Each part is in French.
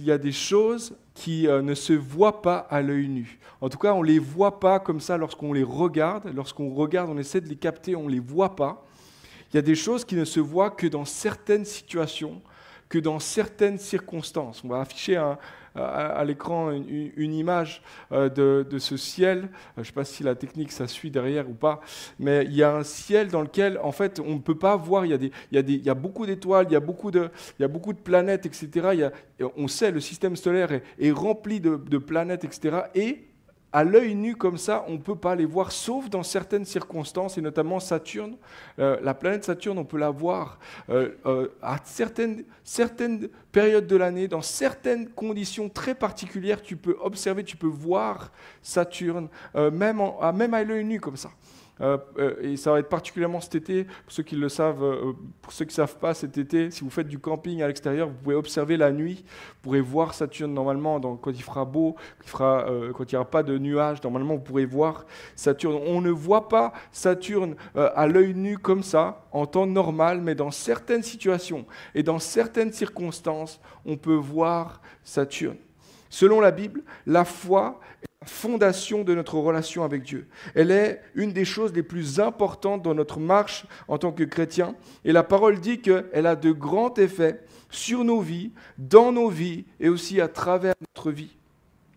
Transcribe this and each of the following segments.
il y a des choses qui euh, ne se voient pas à l'œil nu. En tout cas, on ne les voit pas comme ça lorsqu'on les regarde. Lorsqu'on regarde, on essaie de les capter, on ne les voit pas. Il y a des choses qui ne se voient que dans certaines situations, que dans certaines circonstances. On va afficher un, à, l'écran une, image euh, de, ce ciel. Euh, je ne sais pas si la technique, ça suit derrière ou pas, mais il y a un ciel dans lequel, en fait, on ne peut pas voir. Il y a, des, il y beaucoup d'étoiles, il, y a beaucoup de, il y beaucoup de planètes, etc. on sait, le système solaire est, rempli de, de planètes, etc. Et à l'œil nu comme ça, on ne peut pas les voir, sauf dans certaines circonstances, et notamment Saturne. Euh, la planète Saturne, on peut la voir euh, euh, à certaines, certaines périodes de l'année, dans certaines conditions très particulières, tu peux observer, tu peux voir Saturne, même, même à l'œil nu comme ça. Euh, euh, et ça va être particulièrement cet été, pour ceux qui le savent, euh, pour ceux qui savent pas, cet été, si vous faites du camping à l'extérieur, vous pouvez observer la nuit, vous pourrez voir Saturne normalement, quand il fera beau, fera, quand il n'y aura pas de nuages, normalement vous pourrez voir Saturne. On ne voit pas Saturne à l'œil nu comme ça, en temps normal, mais dans certaines situations et dans certaines circonstances, on peut voir Saturne. Selon la Bible, la foi fondation de notre relation avec Dieu. Elle est une des choses les plus importantes dans notre marche en tant que chrétien. Et la parole dit qu'elle a de grands effets sur nos vies, dans nos vies et aussi à travers notre vie.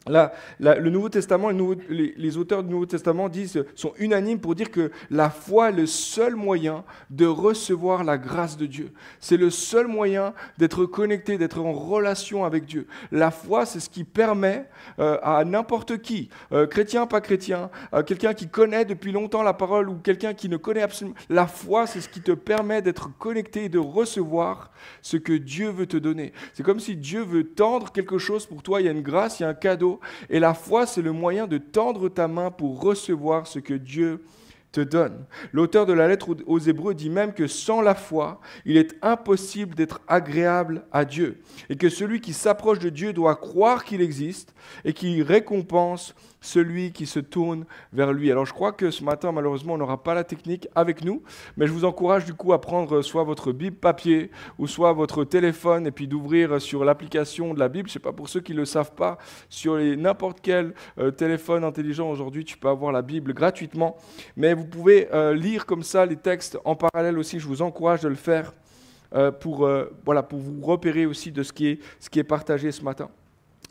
Là, le Nouveau Testament, les, auteurs du Nouveau Testament disent, sont unanimes pour dire que la foi est le seul moyen de recevoir la grâce de Dieu. C'est le seul moyen d'être connecté, d'être en relation avec Dieu. La foi, c'est ce qui permet euh, à n'importe qui, chrétien euh, chrétien, pas chrétien, quelqu'un qui connaît depuis longtemps la parole ou quelqu'un qui ne connaît absolument. La foi, c'est ce qui te permet d'être connecté et de recevoir ce que Dieu veut te donner. C'est comme si Dieu veut tendre quelque chose pour toi, il y a une grâce, il y a un cadeau et la foi, c'est le moyen de tendre ta main pour recevoir ce que Dieu te donne. L'auteur de la lettre aux Hébreux dit même que sans la foi, il est impossible d'être agréable à Dieu, et que celui qui s'approche de Dieu doit croire qu'il existe et qu'il récompense celui qui se tourne vers lui. Alors je crois que ce matin, malheureusement, on n'aura pas la technique avec nous, mais je vous encourage du coup à prendre soit votre Bible papier ou soit votre téléphone et puis d'ouvrir sur l'application de la Bible. Je sais pas pour ceux qui ne le savent pas, sur n'importe quel euh, téléphone intelligent aujourd'hui, tu peux avoir la Bible gratuitement, mais vous pouvez euh, lire comme ça les textes en parallèle aussi. Je vous encourage de le faire. Euh, pour, voilà, pour vous repérer aussi de ce qui est, ce qui est partagé ce matin.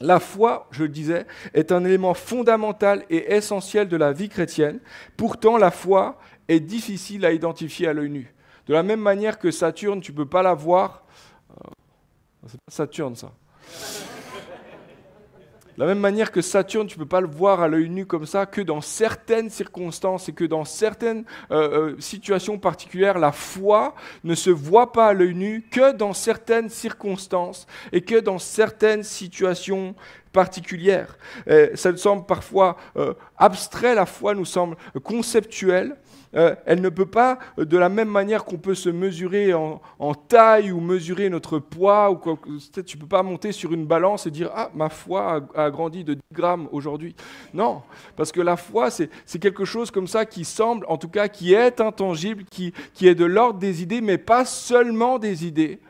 La foi, je le disais, est un élément fondamental et essentiel de la vie chrétienne. Pourtant, la foi est difficile à identifier à l'œil nu. De la même manière que Saturne, tu ne peux pas la voir. C'est pas Saturne, ça. De la même manière que Saturne, tu ne peux pas le voir à l'œil nu comme ça, que dans certaines circonstances et que dans certaines euh, euh, situations particulières, la foi ne se voit pas à l'œil nu que dans certaines circonstances et que dans certaines situations particulière. Euh, ça nous semble parfois euh, abstrait, la foi nous semble conceptuelle. Euh, elle ne peut pas, de la même manière qu'on peut se mesurer en, taille ou mesurer notre poids, ou tu ne peux pas monter sur une balance et dire Ah, ma foi a, grandi de 10 grammes aujourd'hui. Non, parce que la foi, c'est quelque chose comme ça qui semble, en tout cas, qui est intangible, qui, qui est de l'ordre des idées, mais pas seulement des idées.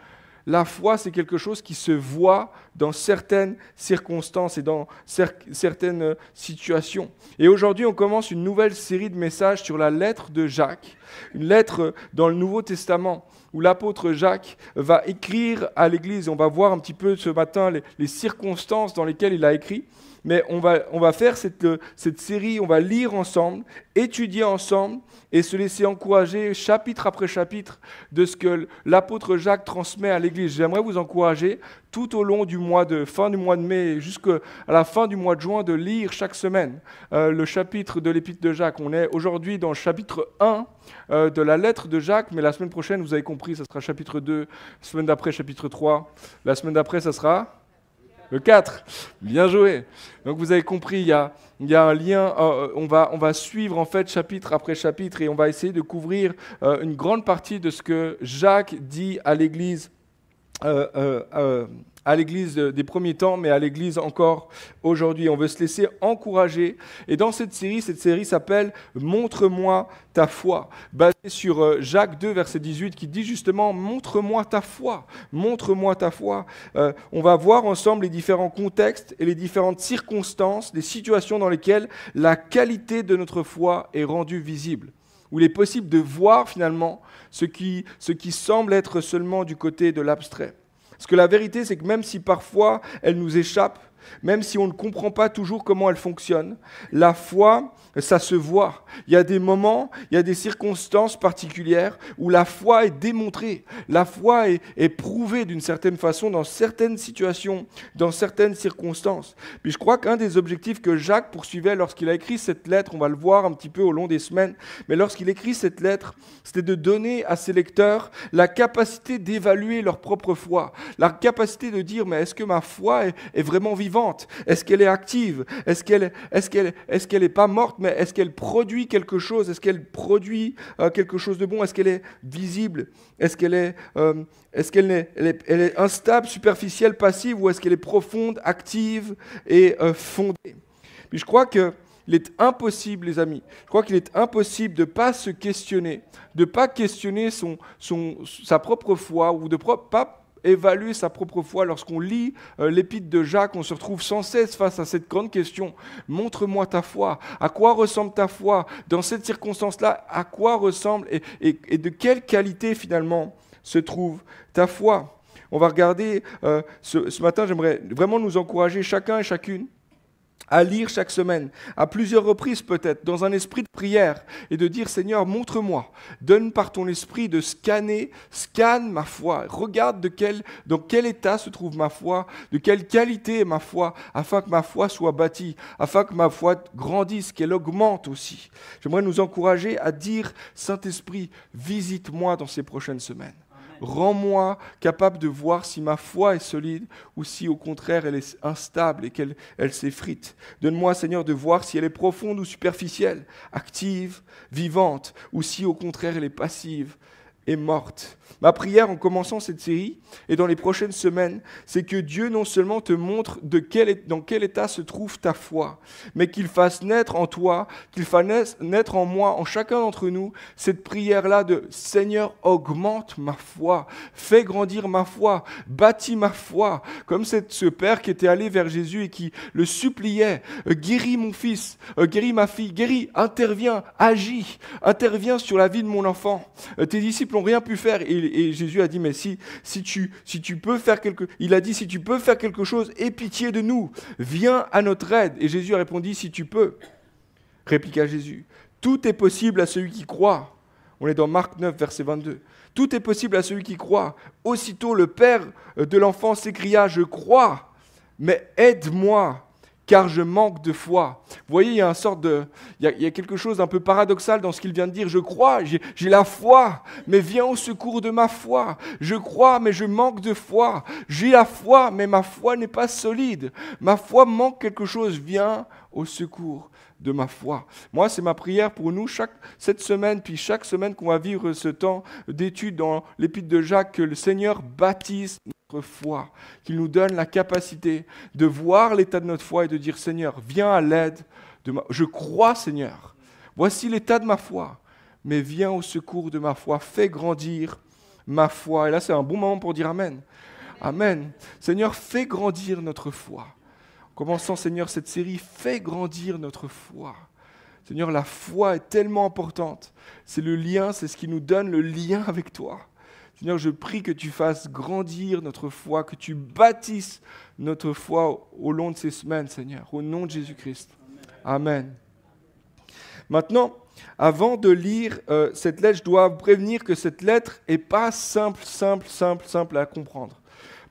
La foi, c'est quelque chose qui se voit, dans certaines circonstances et dans certaines situations. Et aujourd'hui, on commence une nouvelle série de messages sur la lettre de Jacques, une lettre dans le Nouveau Testament où l'apôtre Jacques va écrire à l'Église. On va voir un petit peu ce matin les circonstances dans lesquelles il a écrit mais on va, faire euh, cette, série, on va lire ensemble, étudier ensemble et se laisser encourager chapitre après chapitre de ce que l'apôtre Jacques transmet à l'Église. J'aimerais vous encourager tout au long du mois de fin du mois de mai jusqu'à la fin du mois de juin de lire chaque semaine euh, le chapitre de l'épître de Jacques. On est aujourd'hui dans le chapitre 1 euh, de la lettre de Jacques, mais la semaine prochaine, vous avez compris, ça sera chapitre 2, semaine d'après chapitre 3, la semaine d'après, ça sera le 4. Bien joué. Donc vous avez compris, il y a, un lien. Euh, euh, on, va, suivre en fait chapitre après chapitre et on va essayer de couvrir euh, une grande partie de ce que Jacques dit à l'Église à l'Église euh, des premiers temps, mais à l'Église encore aujourd'hui. On veut se laisser encourager. Et dans cette série, cette série s'appelle Montre-moi ta foi, basée sur euh, Jacques 2, verset 18, qui dit justement Montre-moi ta foi, montre-moi ta foi. Euh, on va voir ensemble les différents contextes et les différentes circonstances, les situations dans lesquelles la qualité de notre foi est rendue visible où il est possible de voir finalement ce qui, ce qui semble être seulement du côté de l'abstrait. Parce que la vérité, c'est que même si parfois elle nous échappe, même si on ne comprend pas toujours comment elle fonctionne, la foi, ça se voit. Il y a des moments, il y a des circonstances particulières où la foi est démontrée, la foi est, prouvée d'une certaine façon dans certaines situations, dans certaines circonstances. Puis je crois qu'un des objectifs que Jacques poursuivait lorsqu'il a écrit cette lettre, on va le voir un petit peu au long des semaines, mais lorsqu'il écrit cette lettre, c'était de donner à ses lecteurs la capacité d'évaluer leur propre foi, la capacité de dire mais est-ce que ma foi est, est vraiment vivante vivante Est-ce qu'elle est active Est-ce qu'elle est, qu'elle est, qu'elle n'est pas morte, mais est-ce qu'elle produit quelque chose Est-ce qu'elle produit euh, quelque chose de bon Est-ce qu'elle est visible Est-ce qu'elle est, euh, Est-ce qu'elle est, est, instable, superficielle, passive, ou est-ce qu'elle est profonde, active et euh, fondée Puis je crois que il est impossible, les amis, je crois qu'il est impossible de ne pas se questionner, de ne pas questionner son, son, sa propre foi ou de ne pas évaluer sa propre foi. Lorsqu'on lit euh, l'épître de Jacques, on se retrouve sans cesse face à cette grande question. Montre-moi ta foi. À quoi ressemble ta foi Dans cette circonstance-là, à quoi ressemble et, de quelle qualité finalement se trouve ta foi On va regarder, euh, ce matin j'aimerais vraiment nous encourager chacun et chacune à lire chaque semaine, à plusieurs reprises peut-être, dans un esprit de prière, et de dire Seigneur, montre-moi, donne par ton esprit de scanner, scanne ma foi, regarde de quel, dans quel état se trouve ma foi, de quelle qualité est ma foi, afin que ma foi soit bâtie, afin que ma foi grandisse, qu'elle augmente aussi. J'aimerais nous encourager à dire Saint-Esprit, visite-moi dans ces prochaines semaines. Rends-moi capable de voir si ma foi est solide ou si au contraire elle est instable et qu'elle elle s'effrite. Donne-moi, Seigneur, de voir si elle est profonde ou superficielle, active, vivante, ou si au contraire elle est passive et morte. Ma prière en commençant cette série et dans les prochaines semaines, c'est que Dieu non seulement te montre dans quel état se trouve ta foi, mais qu'il fasse naître en toi, qu'il fasse naître en moi, en chacun d'entre nous, cette prière-là de Seigneur, augmente ma foi, fais grandir ma foi, bâtis ma foi, comme ce père qui était allé vers Jésus et qui le suppliait, guéris mon fils, guéris ma fille, guéris, interviens, agis, interviens sur la vie de mon enfant. Tes disciples n'ont rien pu faire et et, Jésus a dit, mais si, tu, si tu peux faire quelque il a dit, si tu peux faire quelque chose, aie pitié de nous, viens à notre aide. Et Jésus a répondu, si tu peux, répliqua Jésus, tout est possible à celui qui croit. On est dans Marc 9, verset 22. Tout est possible à celui qui croit. Aussitôt le père de l'enfant s'écria, je crois, mais aide-moi car je manque de foi. Vous voyez, il y a, sorte de, il y a, quelque chose d'un peu paradoxal dans ce qu'il vient de dire. Je crois, j'ai, la foi, mais viens au secours de ma foi. Je crois, mais je manque de foi. J'ai la foi, mais ma foi n'est pas solide. Ma foi manque quelque chose. Viens au secours de ma foi. Moi, c'est ma prière pour nous chaque, cette semaine, puis chaque semaine qu'on va vivre ce temps d'étude dans l'épître de Jacques, que le Seigneur baptise foi, qu'il nous donne la capacité de voir l'état de notre foi et de dire Seigneur, viens à l'aide. De ma... Je crois, Seigneur. Voici l'état de ma foi. Mais viens au secours de ma foi. Fais grandir ma foi. Et là, c'est un bon moment pour dire Amen. Amen. Seigneur, fais grandir notre foi. commençons Seigneur, cette série, fais grandir notre foi. Seigneur, la foi est tellement importante. C'est le lien, c'est ce qui nous donne le lien avec toi. Seigneur, je prie que tu fasses grandir notre foi, que tu bâtisses notre foi au long de ces semaines, Seigneur, au nom de Jésus-Christ. Amen. Maintenant, avant de lire euh, cette lettre, je dois prévenir que cette lettre n'est pas simple, simple, simple, simple à comprendre.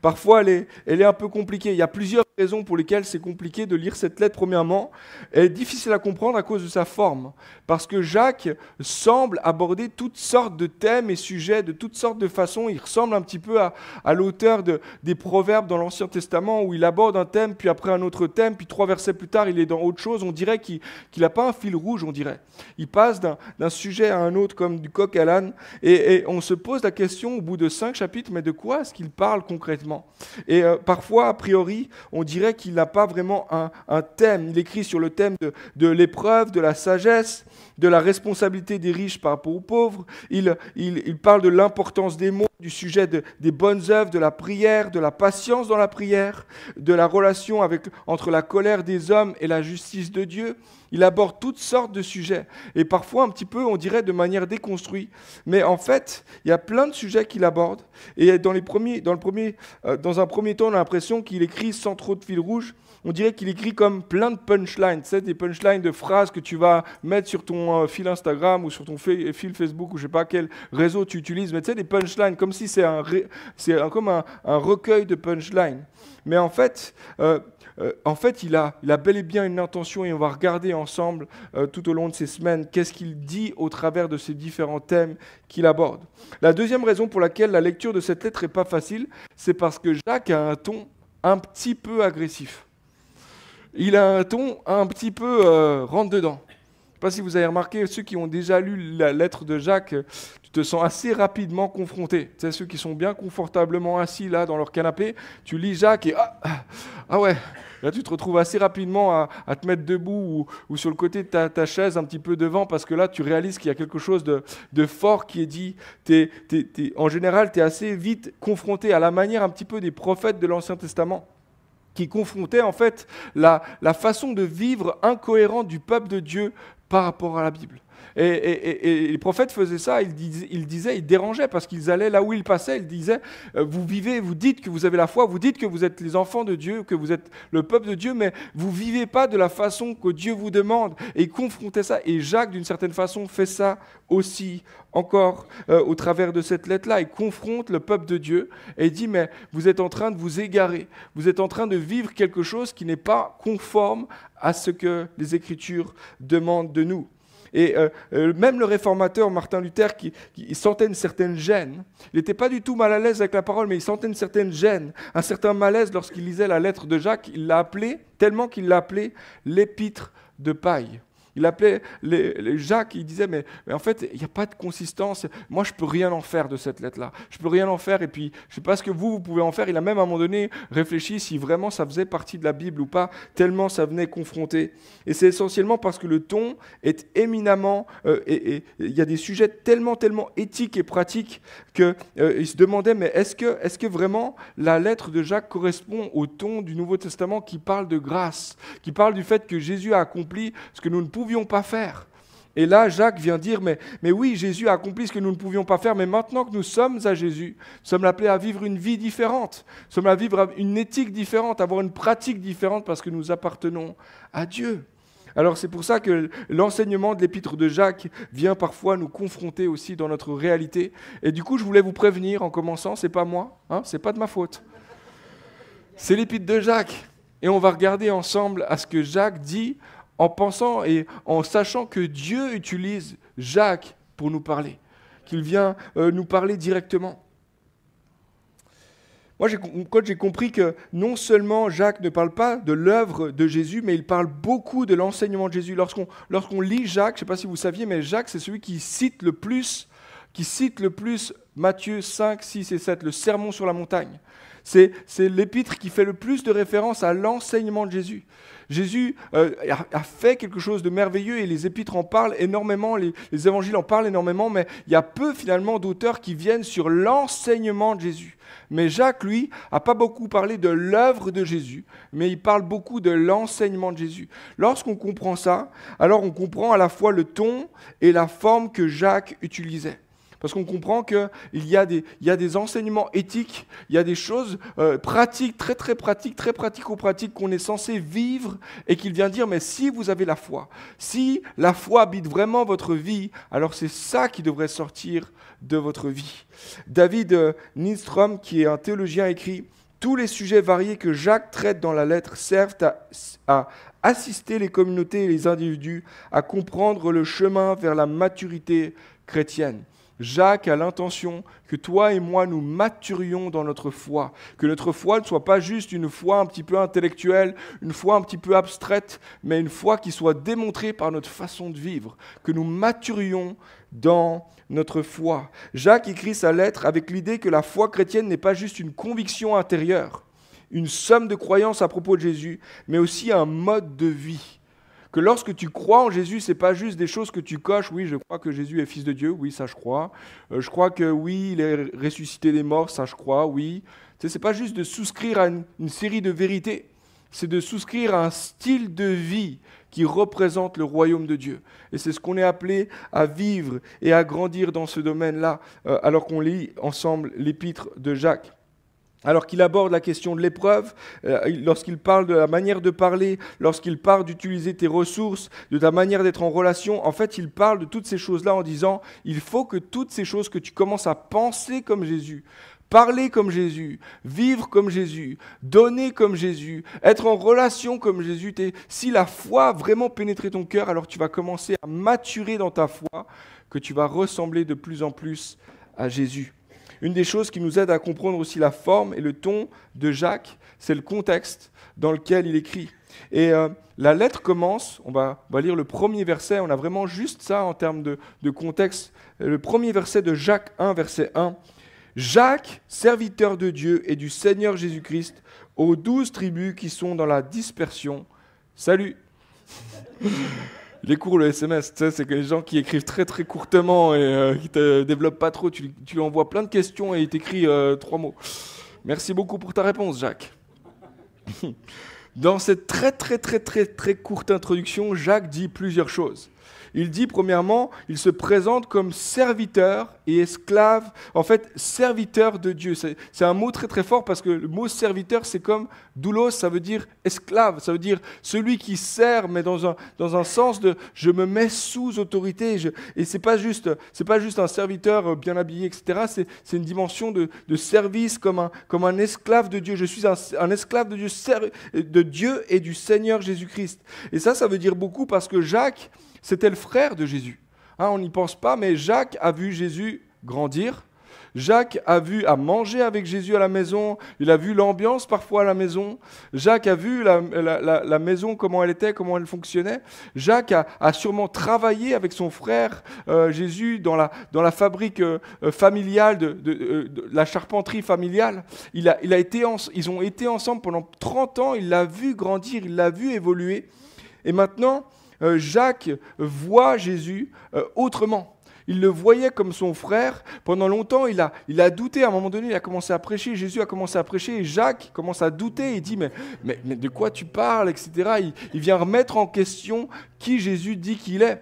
Parfois, elle est, elle est un peu compliquée. Il y a plusieurs raison pour lesquelles c'est compliqué de lire cette lettre, premièrement, est difficile à comprendre à cause de sa forme. Parce que Jacques semble aborder toutes sortes de thèmes et sujets de toutes sortes de façons. Il ressemble un petit peu à, à l'auteur de, des Proverbes dans l'Ancien Testament où il aborde un thème, puis après un autre thème, puis trois versets plus tard, il est dans autre chose. On dirait qu'il n'a pas un fil rouge, on dirait. Il passe d'un, d'un sujet à un autre comme du coq à l'âne. Et, on se pose la question au bout de cinq chapitres, mais de quoi est-ce qu'il parle concrètement Et euh, parfois, a priori, on dit dirait qu'il n'a pas vraiment un, thème. Il écrit sur le thème de, l'épreuve, de la sagesse, de la responsabilité des riches par rapport aux pauvres. il parle de l'importance des mots, du sujet des bonnes œuvres, de la prière, de la patience dans la prière, de la relation avec, entre la colère des hommes et la justice de Dieu. Il aborde toutes sortes de sujets, et parfois un petit peu, on dirait, de manière déconstruite. Mais en fait, il y a plein de sujets qu'il aborde, et dans, les premiers, dans, le premier, euh, dans un premier temps, on a l'impression qu'il écrit sans trop de fil rouge, on dirait qu'il écrit comme plein de punchlines, c'est des punchlines de phrases que tu vas mettre sur ton euh, fil Instagram ou sur ton fil Facebook ou je sais pas quel réseau tu utilises, mais tu des punchlines, comme si c'est un, comme un, recueil de punchlines. Mais en fait, euh, euh, en fait, il a, bel et bien une intention et on va regarder ensemble tout au long de ces semaines qu'est-ce qu'il dit au travers de ces différents thèmes qu'il aborde. La deuxième raison pour laquelle la lecture de cette lettre n'est pas facile, c'est parce que Jacques a un ton un petit peu agressif il a un ton un petit peu euh, rentre-dedans. Je ne sais pas si vous avez remarqué, ceux qui ont déjà lu la lettre de Jacques, tu te sens assez rapidement confronté. Tu sais, ceux qui sont bien confortablement assis là dans leur canapé, tu lis Jacques et ah, ah ouais, là tu te retrouves assez rapidement à, te mettre debout ou, sur le côté de ta, chaise un petit peu devant parce que là tu réalises qu'il y a quelque chose de, fort qui est dit. en général, tu es assez vite confronté à la manière un petit peu des prophètes de l'Ancien Testament qui confrontait en fait la, la façon de vivre incohérente du peuple de Dieu par rapport à la Bible. Et, les prophètes faisaient ça, ils, disaient, ils dérangeaient parce qu'ils allaient là où ils passaient, ils disaient, euh, vous vivez, vous dites que vous avez la foi, vous dites que vous êtes les enfants de Dieu, que vous êtes le peuple de Dieu, mais vous vivez pas de la façon que Dieu vous demande. Et confrontez ça. Et Jacques, d'une certaine façon, fait ça aussi, encore euh, au travers de cette lettre-là. Il confronte le peuple de Dieu et dit, mais vous êtes en train de vous égarer, vous êtes en train de vivre quelque chose qui n'est pas conforme à ce que les Écritures demandent de nous. Et euh, euh, même le réformateur Martin Luther, qui, sentait une certaine gêne, il n'était pas du tout mal à l'aise avec la parole, mais il sentait une certaine gêne, un certain malaise lorsqu'il lisait la lettre de Jacques. Il l'a tellement qu'il l'a l'épître de paille. Il appelait les, Jacques, il disait, mais, en fait, il n'y a pas de consistance, moi je peux rien en faire de cette lettre-là, je peux rien en faire, et puis je ne sais pas ce que vous, vous pouvez en faire. Il a même à un moment donné réfléchi si vraiment ça faisait partie de la Bible ou pas, tellement ça venait confronter. Et c'est essentiellement parce que le ton est éminemment, euh, et il y a des sujets tellement, tellement éthiques et pratiques qu'il euh, se demandait, mais est-ce que, est que vraiment la lettre de Jacques correspond au ton du Nouveau Testament qui parle de grâce, qui parle du fait que Jésus a accompli ce que nous ne pouvons pouvions pas faire. Et là, Jacques vient dire, mais, mais oui, Jésus a accompli ce que nous ne pouvions pas faire, mais maintenant que nous sommes à Jésus, nous sommes appelés à vivre une vie différente, nous sommes à vivre une éthique différente, avoir une pratique différente parce que nous appartenons à Dieu. Alors c'est pour ça que l'enseignement de l'épître de Jacques vient parfois nous confronter aussi dans notre réalité. Et du coup, je voulais vous prévenir en commençant, c'est pas moi, hein, c'est pas de ma faute. C'est l'épître de Jacques. Et on va regarder ensemble à ce que Jacques dit en pensant et en sachant que Dieu utilise Jacques pour nous parler, qu'il vient euh, nous parler directement. Moi, quand j'ai compris que non seulement Jacques ne parle pas de l'œuvre de Jésus, mais il parle beaucoup de l'enseignement de Jésus. Lorsqu'on lit Jacques, je ne sais pas si vous saviez, mais Jacques, c'est celui qui cite le plus, qui cite le plus Matthieu 5, 6 et 7, le sermon sur la montagne. C'est, l'épître qui fait le plus de référence à l'enseignement de Jésus. Jésus euh, a, fait quelque chose de merveilleux et les épîtres en parlent énormément, les, les évangiles en parlent énormément, mais il y a peu finalement d'auteurs qui viennent sur l'enseignement de Jésus. Mais Jacques, lui, n'a pas beaucoup parlé de l'œuvre de Jésus, mais il parle beaucoup de l'enseignement de Jésus. Lorsqu'on comprend ça, alors on comprend à la fois le ton et la forme que Jacques utilisait. Parce qu'on comprend qu'il y, a des, enseignements éthiques, il y a des choses euh, pratiques, très très pratiques, très ou pratiques qu'on est censé vivre et qu'il vient dire, mais si vous avez la foi, si la foi habite vraiment votre vie, alors c'est ça qui devrait sortir de votre vie. David euh, Nistrom, qui est un théologien, écrit, tous les sujets variés que Jacques traite dans la lettre servent à assister les communautés et les individus à comprendre le chemin vers la maturité chrétienne. Jacques a l'intention que toi et moi nous maturions dans notre foi, que notre foi ne soit pas juste une foi un petit peu intellectuelle, une foi un petit peu abstraite, mais une foi qui soit démontrée par notre façon de vivre, que nous maturions dans notre foi. Jacques écrit sa lettre avec l'idée que la foi chrétienne n'est pas juste une conviction intérieure, une somme de croyances à propos de Jésus, mais aussi un mode de vie que lorsque tu crois en Jésus, c'est pas juste des choses que tu coches. Oui, je crois que Jésus est fils de Dieu. Oui, ça je crois. Euh, je crois que oui, il est ressuscité des morts. Ça je crois. Oui. Ce n'est pas juste de souscrire à une, série de vérités. C'est de souscrire à un style de vie qui représente le royaume de Dieu. Et c'est ce qu'on est appelé à vivre et à grandir dans ce domaine-là, euh, alors qu'on lit ensemble l'épître de Jacques. Alors qu'il aborde la question de l'épreuve, euh, lorsqu'il parle de la manière de parler, lorsqu'il parle d'utiliser tes ressources, de ta manière d'être en relation, en fait, il parle de toutes ces choses-là en disant, il faut que toutes ces choses que tu commences à penser comme Jésus, parler comme Jésus, vivre comme Jésus, donner comme Jésus, être en relation comme Jésus, si la foi vraiment pénétré ton cœur, alors tu vas commencer à maturer dans ta foi, que tu vas ressembler de plus en plus à Jésus. Une des choses qui nous aide à comprendre aussi la forme et le ton de Jacques, c'est le contexte dans lequel il écrit. Et euh, la lettre commence, on va, lire le premier verset, on a vraiment juste ça en termes de, de contexte. Le premier verset de Jacques 1, verset 1. Jacques, serviteur de Dieu et du Seigneur Jésus-Christ, aux douze tribus qui sont dans la dispersion, salut les cours, le SMS, c'est que les gens qui écrivent très très courtement et euh, qui te développent pas trop, tu, lui envoies plein de questions et il t'écrit euh, trois mots. Merci beaucoup pour ta réponse, Jacques. Dans cette très très très très très courte introduction, Jacques dit plusieurs choses. Il dit premièrement, il se présente comme serviteur et esclave, en fait serviteur de Dieu. C'est un mot très très fort parce que le mot serviteur, c'est comme doulos, ça veut dire esclave, ça veut dire celui qui sert, mais dans un, dans un sens de je me mets sous autorité. et c'est pas juste, c'est pas juste un serviteur bien habillé, etc. C'est une dimension de, service comme un, comme un esclave de Dieu. Je suis un, esclave de Dieu, de Dieu et du Seigneur Jésus-Christ. Et ça, ça veut dire beaucoup parce que Jacques, c'était le frère de Jésus. Hein, on n'y pense pas, mais Jacques a vu Jésus grandir. Jacques a vu à manger avec Jésus à la maison, il a vu l'ambiance parfois à la maison, Jacques a vu la, maison, comment elle était, comment elle fonctionnait, Jacques a, sûrement travaillé avec son frère euh, Jésus dans la, dans la fabrique euh, familiale, euh, de, la charpenterie familiale, il a, il a été ils ont été ensemble pendant 30 ans, il l'a vu grandir, il l'a vu évoluer, et maintenant euh, Jacques voit Jésus euh, autrement. Il le voyait comme son frère. Pendant longtemps, il a, il a douté. À un moment donné, il a commencé à prêcher. Jésus a commencé à prêcher. Et Jacques commence à douter. Il dit Mais, mais, de quoi tu parles etc. Il, il, vient remettre en question qui Jésus dit qu'il est.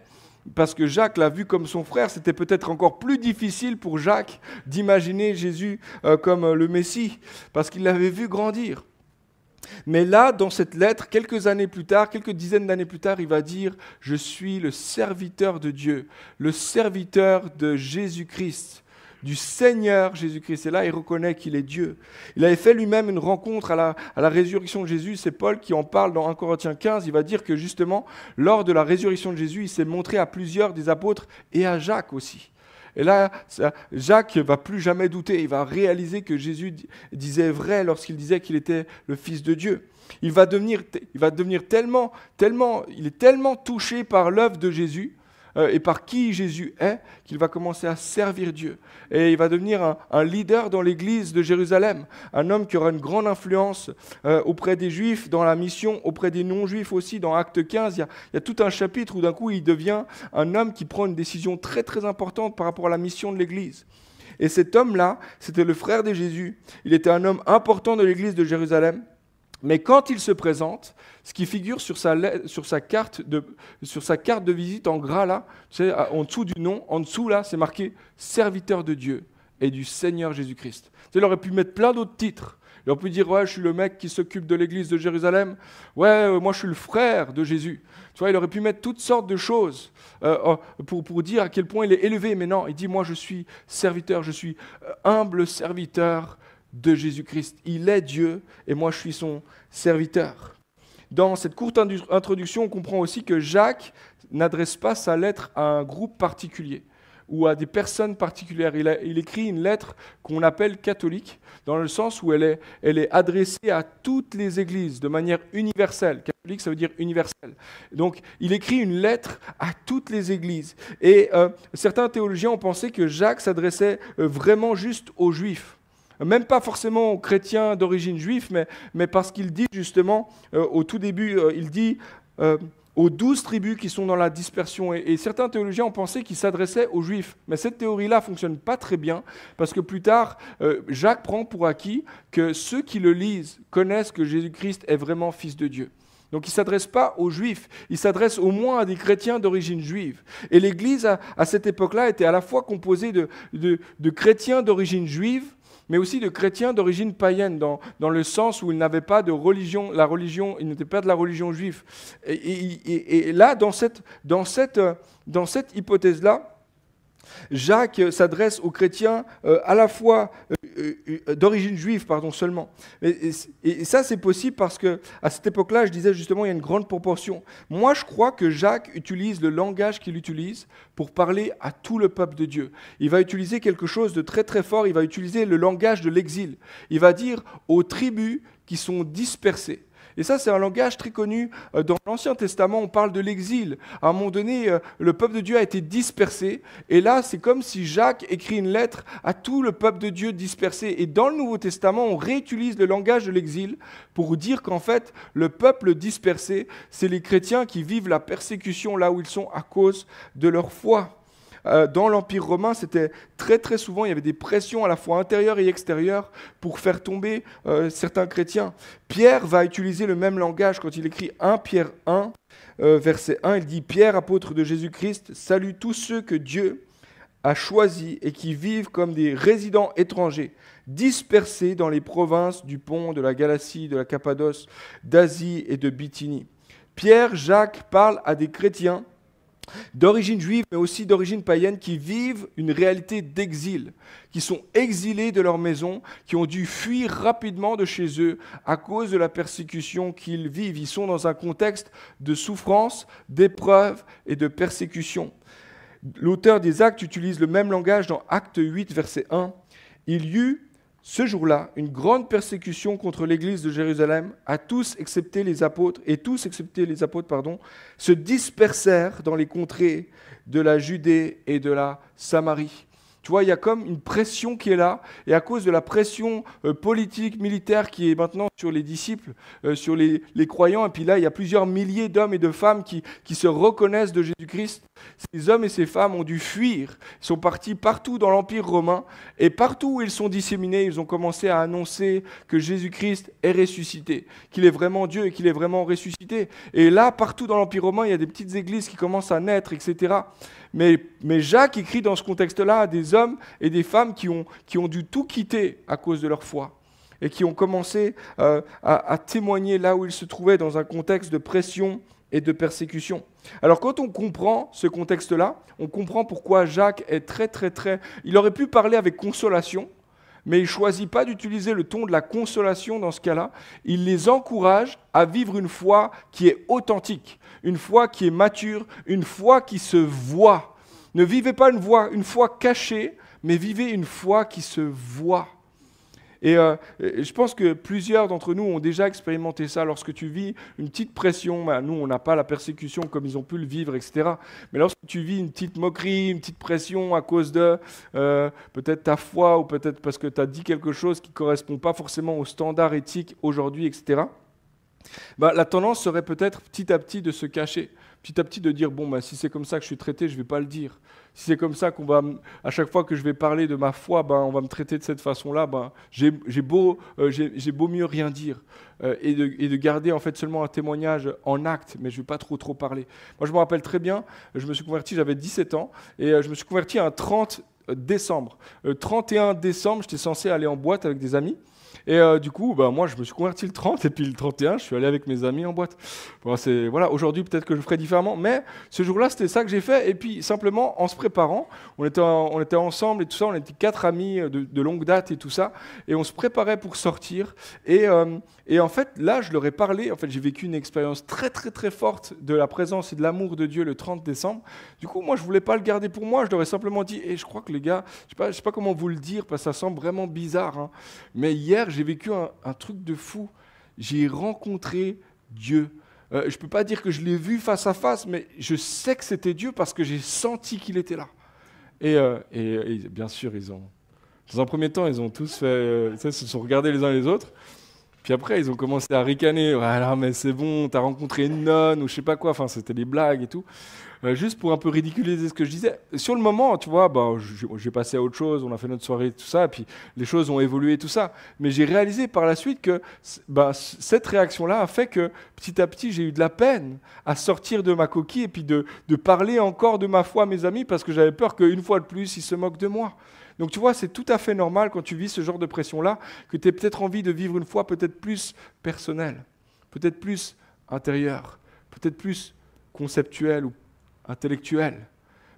Parce que Jacques l'a vu comme son frère. C'était peut-être encore plus difficile pour Jacques d'imaginer Jésus euh, comme le Messie. Parce qu'il l'avait vu grandir. Mais là, dans cette lettre, quelques années plus tard, quelques dizaines d'années plus tard, il va dire, je suis le serviteur de Dieu, le serviteur de Jésus-Christ du Seigneur Jésus-Christ. Et là, il reconnaît qu'il est Dieu. Il avait fait lui-même une rencontre à la, à résurrection de Jésus. C'est Paul qui en parle dans 1 Corinthiens 15. Il va dire que justement, lors de la résurrection de Jésus, il s'est montré à plusieurs des apôtres et à Jacques aussi. Et là, ça, Jacques va plus jamais douter, il va réaliser que Jésus disait vrai lorsqu'il disait qu'il était le Fils de Dieu. Il va devenir, il va devenir tellement, tellement, il est tellement touché par l'œuvre de Jésus euh, et par qui Jésus est qu'il va commencer à servir Dieu. Et il va devenir un, leader dans l'Église de Jérusalem, un homme qui aura une grande influence euh, auprès des Juifs, dans la mission, auprès des non-Juifs aussi. Dans Acte 15, il y a, il y a tout un chapitre où d'un coup il devient un homme qui prend une décision très très importante par rapport à la mission de l'Église. Et cet homme-là, c'était le frère de Jésus. Il était un homme important de l'Église de Jérusalem. Mais quand il se présente, ce qui figure sur sa, carte, de, visite en gras là, tu en dessous du nom, en dessous là, c'est marqué serviteur de Dieu et du Seigneur Jésus-Christ. Tu il aurait pu mettre plein d'autres titres. Il aurait pu dire ouais, je suis le mec qui s'occupe de l'église de Jérusalem. Ouais, euh, moi je suis le frère de Jésus. Tu il aurait pu mettre toutes sortes de choses euh, pour, pour dire à quel point il est élevé. Mais non, il dit moi je suis serviteur, je suis humble serviteur de Jésus-Christ. Il est Dieu et moi je suis son serviteur. Dans cette courte introduction, on comprend aussi que Jacques n'adresse pas sa lettre à un groupe particulier ou à des personnes particulières. Il, écrit une lettre qu'on appelle catholique, dans le sens où elle est, elle est, adressée à toutes les églises de manière universelle. Catholique, ça veut dire universelle. Donc, il écrit une lettre à toutes les églises. Et euh, certains théologiens ont pensé que Jacques s'adressait euh, vraiment juste aux juifs même pas forcément aux chrétiens d'origine juive, mais, mais parce qu'il dit justement, euh, au tout début, euh, il dit euh, aux douze tribus qui sont dans la dispersion. Et, certains théologiens ont pensé qu'il s'adressait aux juifs. Mais cette théorie-là fonctionne pas très bien, parce que plus tard, Jacques prend pour acquis que ceux qui le lisent connaissent que Jésus-Christ est vraiment fils de Dieu. Donc il ne s'adresse pas aux juifs, il s'adresse au moins à des chrétiens d'origine juive. Et l'Église, à, cette époque-là, était à la fois composée de, de chrétiens d'origine juive mais aussi de chrétiens d'origine païenne, dans, le sens où ils n'avaient pas de religion, la religion, ils n'étaient pas de la religion juive. Et, là, dans cette, dans cette, dans cette hypothèse-là, Jacques s'adresse aux chrétiens euh, à la fois euh, euh, d'origine juive, pardon seulement. Et, ça, c'est possible parce que à cette époque-là, je disais justement, il y a une grande proportion. Moi, je crois que Jacques utilise le langage qu'il utilise pour parler à tout le peuple de Dieu. Il va utiliser quelque chose de très très fort. Il va utiliser le langage de l'exil. Il va dire aux tribus qui sont dispersées. Et ça, c'est un langage très connu euh, dans l'Ancien Testament. On parle de l'exil. À un moment donné, euh, le peuple de Dieu a été dispersé. Et là, c'est comme si Jacques écrit une lettre à tout le peuple de Dieu dispersé. Et dans le Nouveau Testament, on réutilise le langage de l'exil pour dire qu'en fait, le peuple dispersé, c'est les chrétiens qui vivent la persécution là où ils sont à cause de leur foi. Euh, dans l'Empire romain, c'était très très souvent, il y avait des pressions à la fois intérieures et extérieures pour faire tomber euh, certains chrétiens. Pierre va utiliser le même langage quand il écrit 1 Pierre 1, euh, verset 1, il dit, Pierre, apôtre de Jésus-Christ, salue tous ceux que Dieu a choisis et qui vivent comme des résidents étrangers, dispersés dans les provinces du Pont, de la Galatie, de la Cappadoce, d'Asie et de Bithynie. Pierre, Jacques parle à des chrétiens d'origine juive, mais aussi d'origine païenne, qui vivent une réalité d'exil, qui sont exilés de leur maison, qui ont dû fuir rapidement de chez eux à cause de la persécution qu'ils vivent. Ils sont dans un contexte de souffrance, d'épreuve et de persécution. L'auteur des Actes utilise le même langage dans Acte 8, verset 1. Il y eut ce jour-là, une grande persécution contre l'Église de Jérusalem, à tous excepté les apôtres, et tous excepté les apôtres, pardon, se dispersèrent dans les contrées de la Judée et de la Samarie. Tu vois, il y a comme une pression qui est là, et à cause de la pression euh, politique, militaire qui est maintenant sur les disciples, euh, sur les, croyants, et puis là, il y a plusieurs milliers d'hommes et de femmes qui se reconnaissent de Jésus-Christ, ces hommes et ces femmes ont dû fuir, ils sont partis partout dans l'Empire romain, et partout où ils sont disséminés, ils ont commencé à annoncer que Jésus-Christ est ressuscité, qu'il est vraiment Dieu et qu'il est vraiment ressuscité. Et là, partout dans l'Empire romain, il y a des petites églises qui commencent à naître, etc. Mais, Jacques écrit dans ce contexte-là des hommes et des femmes qui ont, qui ont dû tout quitter à cause de leur foi et qui ont commencé euh, à témoigner là où ils se trouvaient dans un contexte de pression et de persécution. Alors quand on comprend ce contexte-là, on comprend pourquoi Jacques est très très très... Il aurait pu parler avec consolation, mais il choisit pas d'utiliser le ton de la consolation dans ce cas-là. Il les encourage à vivre une foi qui est authentique, une foi qui est mature, une foi qui se voit. Ne vivez pas une une foi cachée, mais vivez une foi qui se voit. Euh, et je pense que plusieurs d'entre nous ont déjà expérimenté ça lorsque tu vis une petite pression. Bah, nous, on n'a pas la persécution comme ils ont pu le vivre, etc. Mais lorsque tu vis une petite moquerie, une petite pression à cause de euh, peut-être ta foi ou peut-être parce que tu as dit quelque chose qui ne correspond pas forcément aux standards éthiques aujourd'hui, etc., bah, la tendance serait peut-être petit à petit de se cacher petit à petit de dire, bon, ben, si c'est comme ça que je suis traité, je ne vais pas le dire. Si c'est comme ça qu'on va, à chaque fois que je vais parler de ma foi, ben, on va me traiter de cette façon-là, ben, j'ai beau, euh, j'ai beau mieux rien dire. Euh, et, de, garder en fait seulement un témoignage en acte, mais je ne vais pas trop trop parler. Moi, je me rappelle très bien, je me suis converti, j'avais 17 ans, et euh, je me suis converti un 30 décembre. le 31 décembre, j'étais censé aller en boîte avec des amis. Et euh, du coup, bah, moi, je me suis converti le 30 et puis le 31, je suis allé avec mes amis en boîte. c'est voilà, aujourd'hui, peut-être que je ferai différemment, mais ce jour-là, c'était ça que j'ai fait. Et puis, simplement, en se préparant, on était, on était ensemble et tout ça, on était quatre amis euh, de, longue date et tout ça, et on se préparait pour sortir. Et. Euh, et en fait, là, je leur ai parlé. En fait, j'ai vécu une expérience très, très, très forte de la présence et de l'amour de Dieu le 30 décembre. Du coup, moi, je voulais pas le garder pour moi. Je leur ai simplement dit, et eh, je crois que les gars, je sais pas, sais pas comment vous le dire, parce que ça semble vraiment bizarre. Hein, mais hier, j'ai vécu un, truc de fou. J'ai rencontré Dieu. Euh, je ne peux pas dire que je l'ai vu face à face, mais je sais que c'était Dieu parce que j'ai senti qu'il était là. Et, euh, bien sûr, ils ont. Dans un premier temps, ils ont tous fait, euh, ils se sont regardés les uns les autres. Puis après, ils ont commencé à ricaner. Voilà, mais c'est bon, t'as rencontré une nonne ou je sais pas quoi. Enfin, c'était des blagues et tout. Euh, juste pour un peu ridiculiser ce que je disais, sur le moment, tu vois, bah, j'ai passé à autre chose, on a fait notre soirée, tout ça, et puis les choses ont évolué, tout ça. Mais j'ai réalisé par la suite que bah, cette réaction-là a fait que petit à petit, j'ai eu de la peine à sortir de ma coquille et puis de, de parler encore de ma foi à mes amis parce que j'avais peur qu'une fois de plus, ils se moquent de moi. Donc tu vois, c'est tout à fait normal quand tu vis ce genre de pression-là que tu aies peut-être envie de vivre une foi peut-être plus personnelle, peut-être plus intérieure, peut-être plus conceptuelle ou intellectuelle.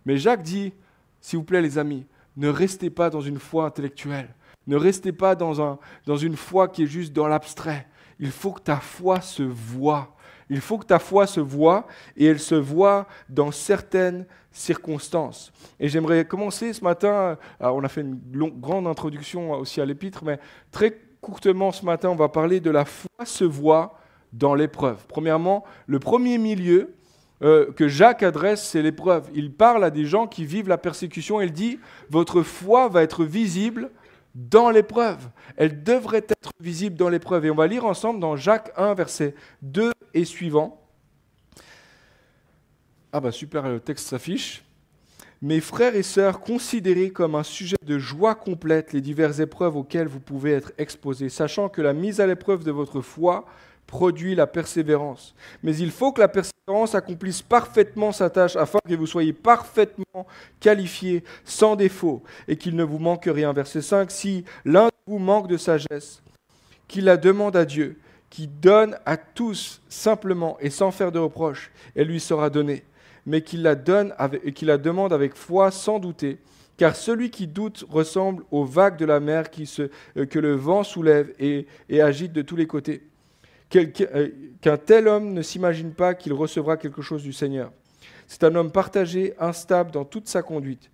Mais Jacques dit, s'il vous plaît les amis, ne restez pas dans une foi intellectuelle, ne restez pas dans, un, dans une foi qui est juste dans l'abstrait. Il faut que ta foi se voie. Il faut que ta foi se voie et elle se voit dans certaines circonstances. Et j'aimerais commencer ce matin, on a fait une longue, grande introduction aussi à l'épître, mais très courtement ce matin, on va parler de la foi se voit dans l'épreuve. Premièrement, le premier milieu euh, que Jacques adresse, c'est l'épreuve. Il parle à des gens qui vivent la persécution. Il dit, votre foi va être visible dans l'épreuve. Elle devrait être visible dans l'épreuve. Et on va lire ensemble dans Jacques 1, verset 2 et suivant. Ah bah super, le texte s'affiche. Mes frères et sœurs, considérez comme un sujet de joie complète les diverses épreuves auxquelles vous pouvez être exposés, sachant que la mise à l'épreuve de votre foi produit la persévérance. Mais il faut que la persévérance accomplisse parfaitement sa tâche afin que vous soyez parfaitement qualifiés, sans défaut, et qu'il ne vous manque rien. Verset 5, si l'un de vous manque de sagesse, qu'il la demande à Dieu, qui donne à tous simplement et sans faire de reproche, elle lui sera donnée, mais qu'il la, donne la demande avec foi, sans douter, car celui qui doute ressemble aux vagues de la mer qui se, euh, que le vent soulève et agite de tous les côtés. Euh, qu'un tel homme ne s'imagine pas qu'il recevra quelque chose du Seigneur. C'est un homme partagé, instable dans toute sa conduite.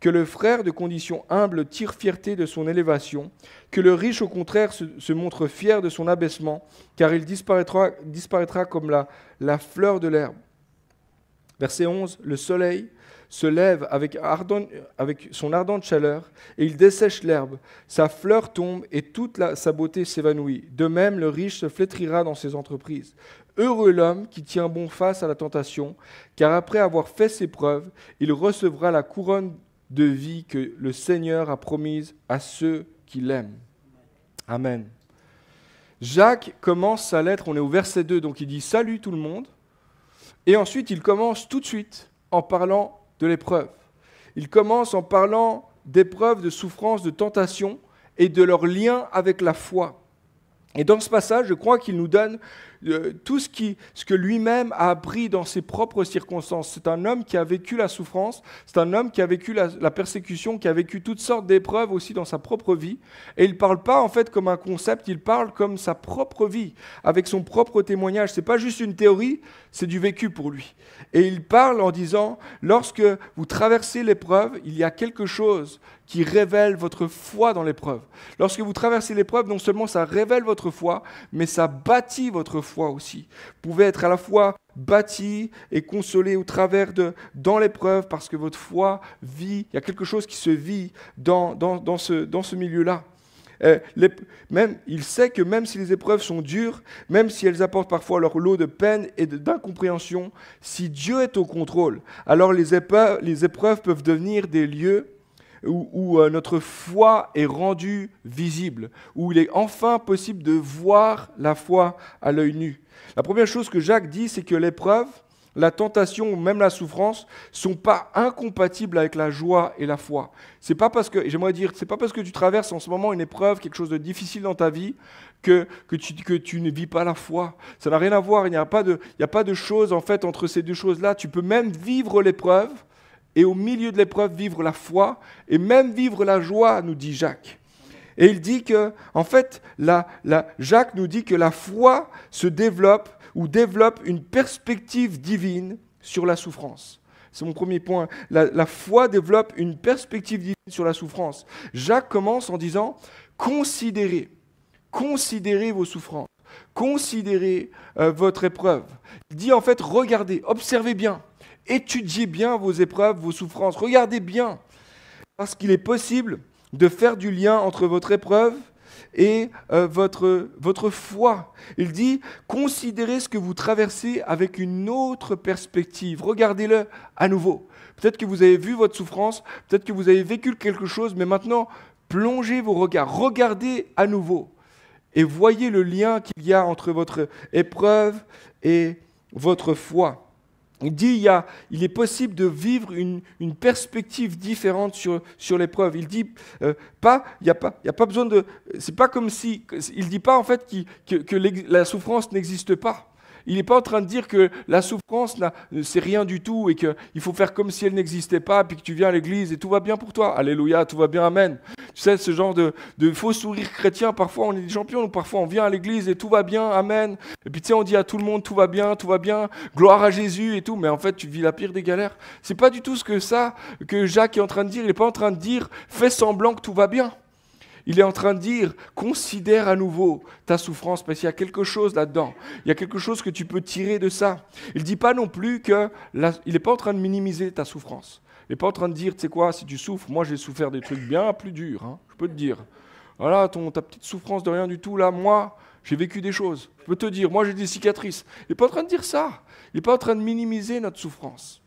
Que le frère de condition humble tire fierté de son élévation, que le riche au contraire se, montre fier de son abaissement, car il disparaîtra, disparaîtra comme la, la fleur de l'herbe. Verset 11, le soleil se lève avec, ardent, avec son ardente chaleur, et il dessèche l'herbe. Sa fleur tombe, et toute sa beauté s'évanouit. De même, le riche se flétrira dans ses entreprises. Heureux l'homme qui tient bon face à la tentation, car après avoir fait ses preuves, il recevra la couronne de vie que le Seigneur a promise à ceux qui l'aiment. Amen. Jacques commence sa lettre, on est au verset 2, donc il dit Salut tout le monde. Et ensuite, il commence tout de suite en parlant de l'épreuve. Il commence en parlant d'épreuves, de souffrances, de tentations et de leur lien avec la foi. Et dans ce passage, je crois qu'il nous donne euh, tout ce, que lui-même a appris dans ses propres circonstances. C'est un homme qui a vécu la souffrance, c'est un homme qui a vécu la, la, persécution, qui a vécu toutes sortes d'épreuves aussi dans sa propre vie. Et il ne parle pas en fait comme un concept, il parle comme sa propre vie, avec son propre témoignage. Ce n'est pas juste une théorie, c'est du vécu pour lui. Et il parle en disant, lorsque vous traversez l'épreuve, il y a quelque chose qui révèle votre foi dans l'épreuve. Lorsque vous traversez l'épreuve, non seulement ça révèle votre foi, mais ça bâtit votre foi foi aussi, pouvez être à la fois bâti et consolé au travers de, dans l'épreuve, parce que votre foi vit, il y a quelque chose qui se vit dans, dans, ce, dans ce milieu-là. Euh, même, il sait que même si les épreuves sont dures, même si elles apportent parfois leur lot de peine et d'incompréhension, si Dieu est au contrôle, alors les les épreuves peuvent devenir des lieux où, euh, notre foi est rendue visible, où il est enfin possible de voir la foi à l'œil nu. La première chose que Jacques dit, c'est que l'épreuve, la tentation ou même la souffrance sont pas incompatibles avec la joie et la foi. C'est pas parce que j'aimerais dire, c'est pas parce que tu traverses en ce moment une épreuve, quelque chose de difficile dans ta vie, que, que, tu, que tu ne vis pas la foi. Ça n'a rien à voir. Il n'y a pas de, il a pas de en fait entre ces deux choses-là. Tu peux même vivre l'épreuve et au milieu de l'épreuve vivre la foi et même vivre la joie, nous dit Jacques. Et il dit que, en fait, la, la, Jacques nous dit que la foi se développe ou développe une perspective divine sur la souffrance. C'est mon premier point. La, foi développe une perspective divine sur la souffrance. Jacques commence en disant, considérez, considérez vos souffrances, considérez euh, votre épreuve. Il dit en fait, regardez, observez bien. Étudiez bien vos épreuves, vos souffrances, regardez bien, parce qu'il est possible de faire du lien entre votre épreuve et euh, votre, votre foi. Il dit, considérez ce que vous traversez avec une autre perspective, regardez-le à nouveau. Peut-être que vous avez vu votre souffrance, peut-être que vous avez vécu quelque chose, mais maintenant, plongez vos regards, regardez à nouveau et voyez le lien qu'il y a entre votre épreuve et votre foi. Il dit, il, est possible de vivre une, perspective différente sur, l'épreuve. Il dit, euh, pas, il n'y a, pas, a pas besoin de... C'est pas comme si... Il dit pas en fait que, que la souffrance n'existe pas. Il n'est pas en train de dire que la souffrance, c'est rien du tout et qu'il faut faire comme si elle n'existait pas, puis que tu viens à l'église et tout va bien pour toi. Alléluia, tout va bien, amen. Tu sais, ce genre de, faux sourire chrétien. Parfois, on est des champions, parfois, on vient à l'église et tout va bien, amen. Et puis, tu sais, on dit à tout le monde, tout va bien, tout va bien, gloire à Jésus et tout. Mais en fait, tu vis la pire des galères. C'est pas du tout ce que ça, que Jacques est en train de dire. Il n'est pas en train de dire, fais semblant que tout va bien. Il est en train de dire, considère à nouveau ta souffrance, parce qu'il y a quelque chose là-dedans. Il y a quelque chose que tu peux tirer de ça. Il ne dit pas non plus que, il n'est pas en train de minimiser ta souffrance. Il n'est pas en train de dire, tu sais quoi, si tu souffres, moi j'ai souffert des trucs bien plus durs, hein, je peux te dire. Voilà, ton, ta petite souffrance de rien du tout, là, moi, j'ai vécu des choses. Je peux te dire, moi j'ai des cicatrices. Il n'est pas en train de dire ça. Il n'est pas en train de minimiser notre souffrance.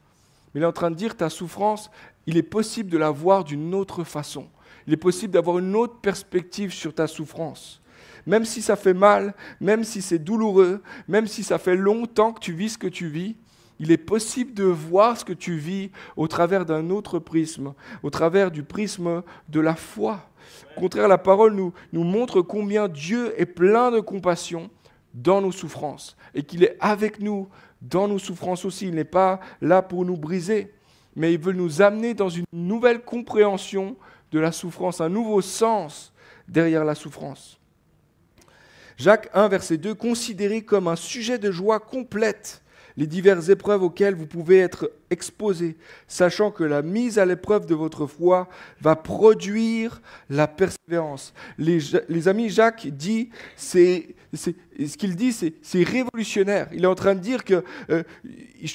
Mais il est en train de dire, ta souffrance, il est possible de la voir d'une autre façon. Il est possible d'avoir une autre perspective sur ta souffrance. Même si ça fait mal, même si c'est douloureux, même si ça fait longtemps que tu vis ce que tu vis, il est possible de voir ce que tu vis au travers d'un autre prisme, au travers du prisme de la foi. Au contraire, la parole nous, nous montre combien Dieu est plein de compassion dans nos souffrances et qu'il est avec nous dans nos souffrances aussi. Il n'est pas là pour nous briser, mais il veut nous amener dans une nouvelle compréhension de la souffrance, un nouveau sens derrière la souffrance. Jacques 1, verset 2, considéré comme un sujet de joie complète les diverses épreuves auxquelles vous pouvez être exposé, sachant que la mise à l'épreuve de votre foi va produire la persévérance. Les, amis, Jacques dit, c'est, ce qu'il dit, c'est, révolutionnaire. Il est en train de dire que, euh,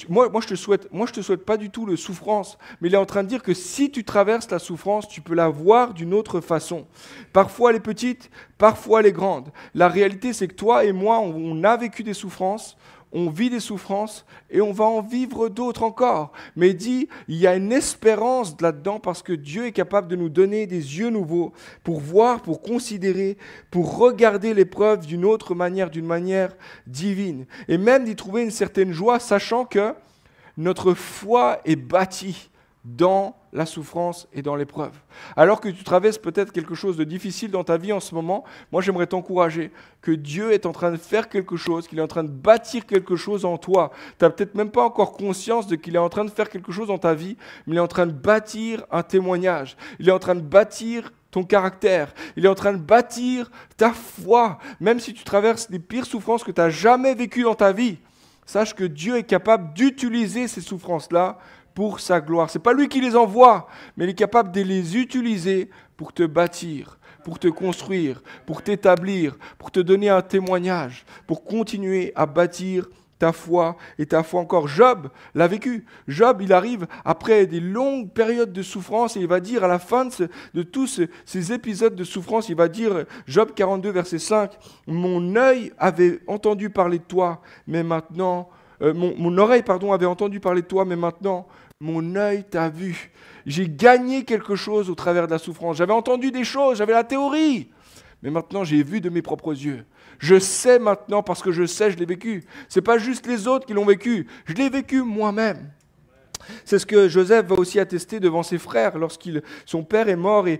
moi, moi, je te souhaite, moi je te souhaite pas du tout le souffrance, mais il est en train de dire que si tu traverses la souffrance, tu peux la voir d'une autre façon. Parfois les petites, parfois les grandes. La réalité, c'est que toi et moi, on a vécu des souffrances, on vit des souffrances et on va en vivre d'autres encore. Mais dit, il y a une espérance là-dedans parce que Dieu est capable de nous donner des yeux nouveaux pour voir, pour considérer, pour regarder l'épreuve d'une autre manière, d'une manière divine. Et même d'y trouver une certaine joie, sachant que notre foi est bâtie dans la souffrance et dans l'épreuve. Alors que tu traverses peut-être quelque chose de difficile dans ta vie en ce moment, moi j'aimerais t'encourager que Dieu est en train de faire quelque chose, qu'il est en train de bâtir quelque chose en toi. Tu n'as peut-être même pas encore conscience de qu'il est en train de faire quelque chose dans ta vie, mais il est en train de bâtir un témoignage. Il est en train de bâtir ton caractère. Il est en train de bâtir ta foi, même si tu traverses les pires souffrances que tu as jamais vécues dans ta vie. Sache que Dieu est capable d'utiliser ces souffrances-là pour sa gloire. Ce n'est pas lui qui les envoie, mais il est capable de les utiliser pour te bâtir, pour te construire, pour t'établir, pour te donner un témoignage, pour continuer à bâtir ta foi et ta foi encore. Job l'a vécu. Job, il arrive après des longues périodes de souffrance et il va dire à la fin de, tous ces épisodes de souffrance, il va dire, Job 42, verset 5, Mon œil avait entendu parler de toi, mais maintenant, euh, mon, mon, oreille pardon, avait entendu parler de toi, mais maintenant, mon œil t'a vu. J'ai gagné quelque chose au travers de la souffrance. J'avais entendu des choses, j'avais la théorie. Mais maintenant, j'ai vu de mes propres yeux. Je sais maintenant parce que je sais, je l'ai vécu. Ce n'est pas juste les autres qui l'ont vécu. Je l'ai vécu moi-même. C'est ce que Joseph va aussi attester devant ses frères lorsqu'il son père est mort et,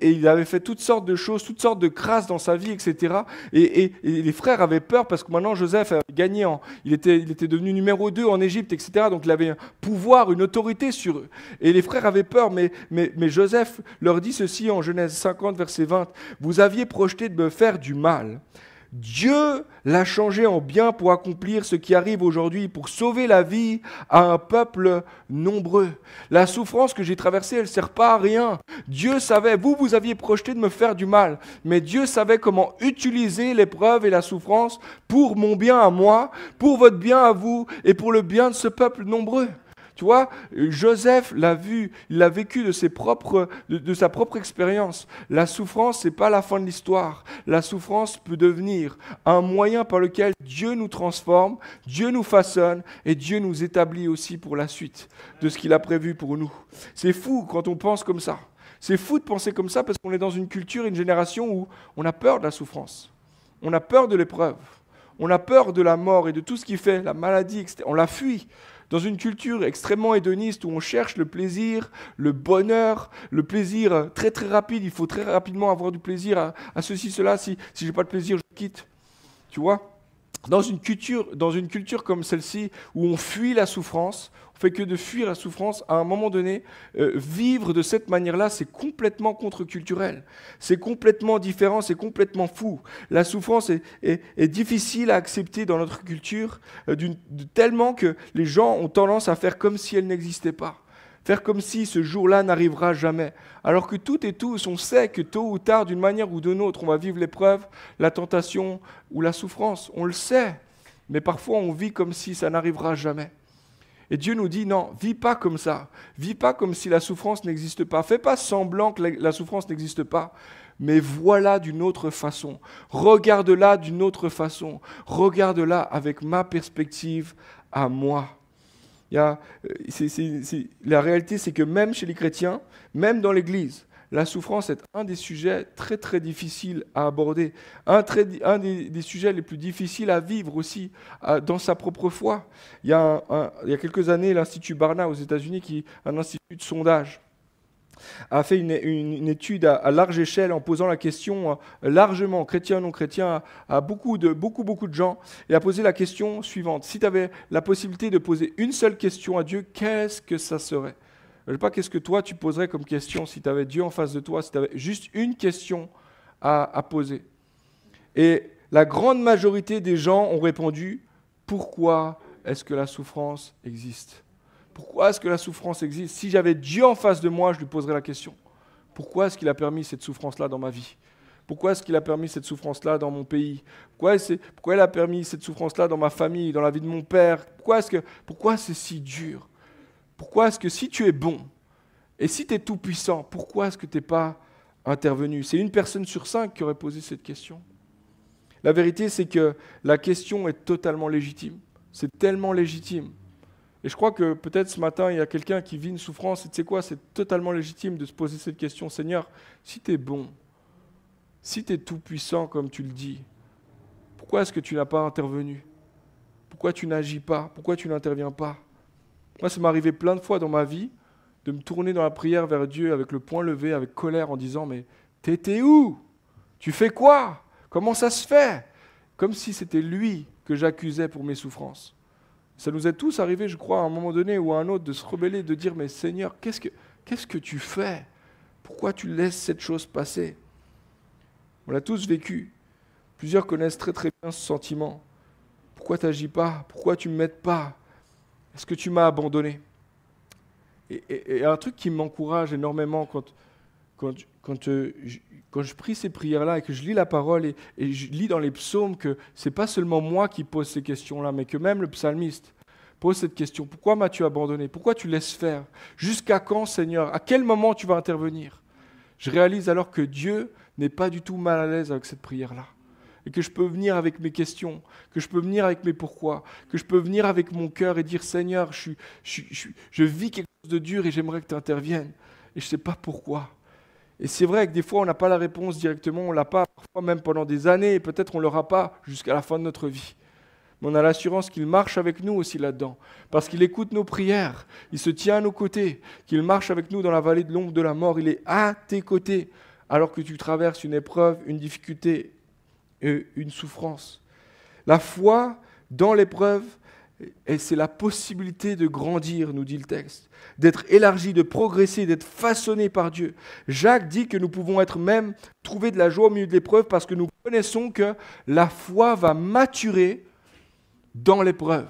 il avait fait toutes sortes de choses, toutes sortes de crasses dans sa vie, etc. Et, les frères avaient peur parce que maintenant Joseph avait gagné, en, il, était, devenu numéro 2 en Égypte, etc. Donc il avait un pouvoir, une autorité sur eux. Et les frères avaient peur, mais, mais Joseph leur dit ceci en Genèse 50, verset 20, Vous aviez projeté de me faire du mal. Dieu l'a changé en bien pour accomplir ce qui arrive aujourd'hui, pour sauver la vie à un peuple nombreux. La souffrance que j'ai traversée, elle ne sert pas à rien. Dieu savait, vous, vous aviez projeté de me faire du mal, mais Dieu savait comment utiliser l'épreuve et la souffrance pour mon bien à moi, pour votre bien à vous et pour le bien de ce peuple nombreux. Tu vois, Joseph l'a vu, il l'a vécu de, ses propres, de, sa propre expérience. La souffrance, c'est pas la fin de l'histoire. La souffrance peut devenir un moyen par lequel Dieu nous transforme, Dieu nous façonne et Dieu nous établit aussi pour la suite de ce qu'il a prévu pour nous. C'est fou quand on pense comme ça. C'est fou de penser comme ça parce qu'on est dans une culture, une génération où on a peur de la souffrance. On a peur de l'épreuve. On a peur de la mort et de tout ce qui fait la maladie. On la fuit. Dans une culture extrêmement hédoniste où on cherche le plaisir, le bonheur, le plaisir très très rapide, il faut très rapidement avoir du plaisir à, ceci, cela. Si, si je n'ai pas de plaisir, je quitte. Tu vois dans une culture, dans une culture comme celle-ci, où on fuit la souffrance, on fait que de fuir la souffrance, à un moment donné, euh, vivre de cette manière-là, c'est complètement contre-culturel. C'est complètement différent, c'est complètement fou. La souffrance est, difficile à accepter dans notre culture, euh, tellement que les gens ont tendance à faire comme si elle n'existait pas faire comme si ce jour-là n'arrivera jamais. Alors que toutes et tous, on sait que tôt ou tard, d'une manière ou d'une autre, on va vivre l'épreuve, la tentation ou la souffrance. On le sait. Mais parfois, on vit comme si ça n'arrivera jamais. Et Dieu nous dit, non, vis pas comme ça. Vis pas comme si la souffrance n'existe pas. Fais pas semblant que la souffrance n'existe pas. Mais voilà d'une autre façon. Regarde-la d'une autre façon. Regarde-la avec ma perspective à moi. Euh, la réalité, c'est que même chez les chrétiens, même dans l'Église, la souffrance est un des sujets très très difficiles à aborder, un, des, sujets les plus difficiles à vivre aussi dans sa propre foi. Il y a, quelques années, l'Institut Barna aux États-Unis, qui un institut de sondage, a fait une, étude à, large échelle en posant la question hein, largement, chrétien, non chrétien, à, beaucoup, de, beaucoup, beaucoup de gens, et a posé la question suivante. Si tu avais la possibilité de poser une seule question à Dieu, qu'est-ce que ça serait Je ne sais pas qu'est-ce que toi tu poserais comme question si tu avais Dieu en face de toi, si tu avais juste une question à poser. Et la grande majorité des gens ont répondu, pourquoi est-ce que la souffrance existe pourquoi est-ce que la souffrance existe Si j'avais Dieu en face de moi, je lui poserais la question. Pourquoi est-ce qu'il a permis cette souffrance-là dans ma vie Pourquoi est-ce qu'il a permis cette souffrance-là dans mon pays pourquoi, pourquoi il a permis cette souffrance-là dans ma famille, dans la vie de mon père est-ce que pourquoi c'est si dur Pourquoi est-ce que si tu es bon et si tu es tout-puissant, pourquoi est-ce que tu n'es pas intervenu C'est une personne sur cinq qui aurait posé cette question. La vérité, c'est que la question est totalement légitime. C'est tellement légitime. Et je crois que peut-être ce matin, il y a quelqu'un qui vit une souffrance, et tu sais quoi, c'est totalement légitime de se poser cette question, Seigneur, si tu es bon, si tu es tout-puissant comme tu le dis, pourquoi est-ce que tu n'as pas intervenu Pourquoi tu n'agis pas Pourquoi tu n'interviens pas Moi, ça m'est arrivé plein de fois dans ma vie de me tourner dans la prière vers Dieu avec le poing levé, avec colère, en disant, mais t'étais où Tu fais quoi Comment ça se fait Comme si c'était lui que j'accusais pour mes souffrances. Ça nous est tous arrivé, je crois, à un moment donné ou à un autre, de se rebeller, de dire, mais Seigneur, qu'est-ce que, que tu fais Pourquoi tu laisses cette chose passer On l'a tous vécu. Plusieurs connaissent très très bien ce sentiment. Pourquoi tu n'agis pas Pourquoi tu ne m'aides pas Est-ce que tu m'as abandonné et, un truc qui m'encourage énormément quand, quand, euh, quand, je, prie ces prières-là et que je lis la parole et, je lis dans les psaumes que ce n'est pas seulement moi qui pose ces questions-là, mais que même le psalmiste pose cette question. Pourquoi m'as-tu abandonné Pourquoi tu laisses faire Jusqu'à quand, Seigneur À quel moment tu vas intervenir Je réalise alors que Dieu n'est pas du tout mal à l'aise avec cette prière-là. Et que je peux venir avec mes questions, que je peux venir avec mes pourquoi, que je peux venir avec mon cœur et dire Seigneur, je, je vis quelque chose de dur et j'aimerais que tu interviennes. Et je ne sais pas pourquoi. Et c'est vrai que des fois, on n'a pas la réponse directement, on ne l'a pas, parfois même pendant des années, et peut-être on ne l'aura pas jusqu'à la fin de notre vie. Mais on a l'assurance qu'il marche avec nous aussi là-dedans, parce qu'il écoute nos prières, il se tient à nos côtés, qu'il marche avec nous dans la vallée de l'ombre de la mort, il est à tes côtés, alors que tu traverses une épreuve, une difficulté, une souffrance. La foi dans l'épreuve et c'est la possibilité de grandir, nous dit le texte, d'être élargi, de progresser, d'être façonné par Dieu. Jacques dit que nous pouvons être même trouver de la joie au milieu de l'épreuve parce que nous connaissons que la foi va maturer dans l'épreuve,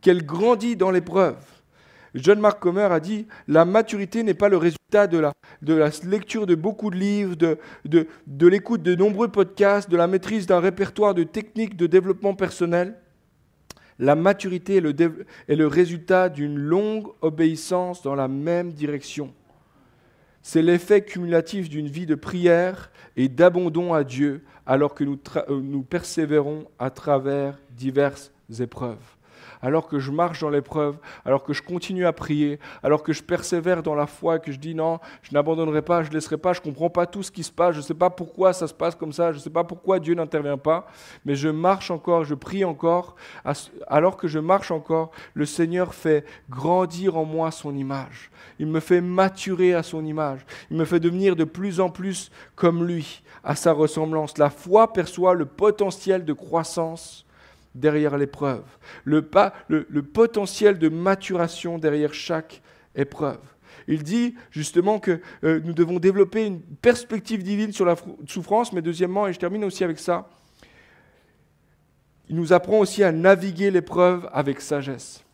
qu'elle grandit dans l'épreuve. John Mark Comer a dit La maturité n'est pas le résultat de la, lecture de beaucoup de livres, de l'écoute de nombreux podcasts, de la maîtrise d'un répertoire de techniques de développement personnel. La maturité est le, résultat d'une longue obéissance dans la même direction. C'est l'effet cumulatif d'une vie de prière et d'abandon à Dieu alors que nous euh, persévérons à travers diverses épreuves alors que je marche dans l'épreuve, alors que je continue à prier, alors que je persévère dans la foi, que je dis non, je n'abandonnerai pas, je ne laisserai pas, je ne comprends pas tout ce qui se passe, je ne sais pas pourquoi ça se passe comme ça, je ne sais pas pourquoi Dieu n'intervient pas, mais je marche encore, je prie encore, alors que je marche encore, le Seigneur fait grandir en moi son image. Il me fait maturer à son image. Il me fait devenir de plus en plus comme lui, à sa ressemblance. La foi perçoit le potentiel de croissance derrière l'épreuve, le, le, potentiel de maturation derrière chaque épreuve. Il dit justement que euh, nous devons développer une perspective divine sur la souffrance, mais deuxièmement, et je termine aussi avec ça, il nous apprend aussi à naviguer l'épreuve avec sagesse.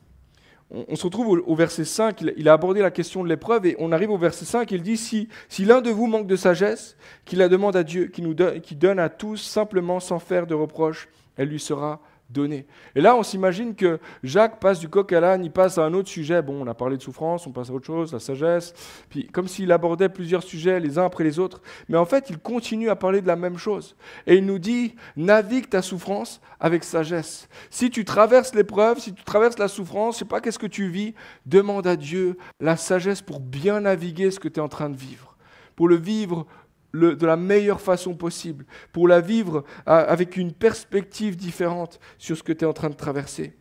On, se retrouve au, verset 5, il, a abordé la question de l'épreuve, et on arrive au verset 5, il dit, si, si l'un de vous manque de sagesse, qu'il la demande à Dieu, qui nous donne donne à tous simplement sans faire de reproche, elle lui sera donné. Et là, on s'imagine que Jacques passe du coq à l'âne, il passe à un autre sujet. Bon, on a parlé de souffrance, on passe à autre chose, la sagesse. Puis, comme s'il abordait plusieurs sujets les uns après les autres. Mais en fait, il continue à parler de la même chose. Et il nous dit navigue ta souffrance avec sagesse. Si tu traverses l'épreuve, si tu traverses la souffrance, je sais pas qu'est-ce que tu vis, demande à Dieu la sagesse pour bien naviguer ce que tu es en train de vivre, pour le vivre de la meilleure façon possible, pour la vivre avec une perspective différente sur ce que tu es en train de traverser.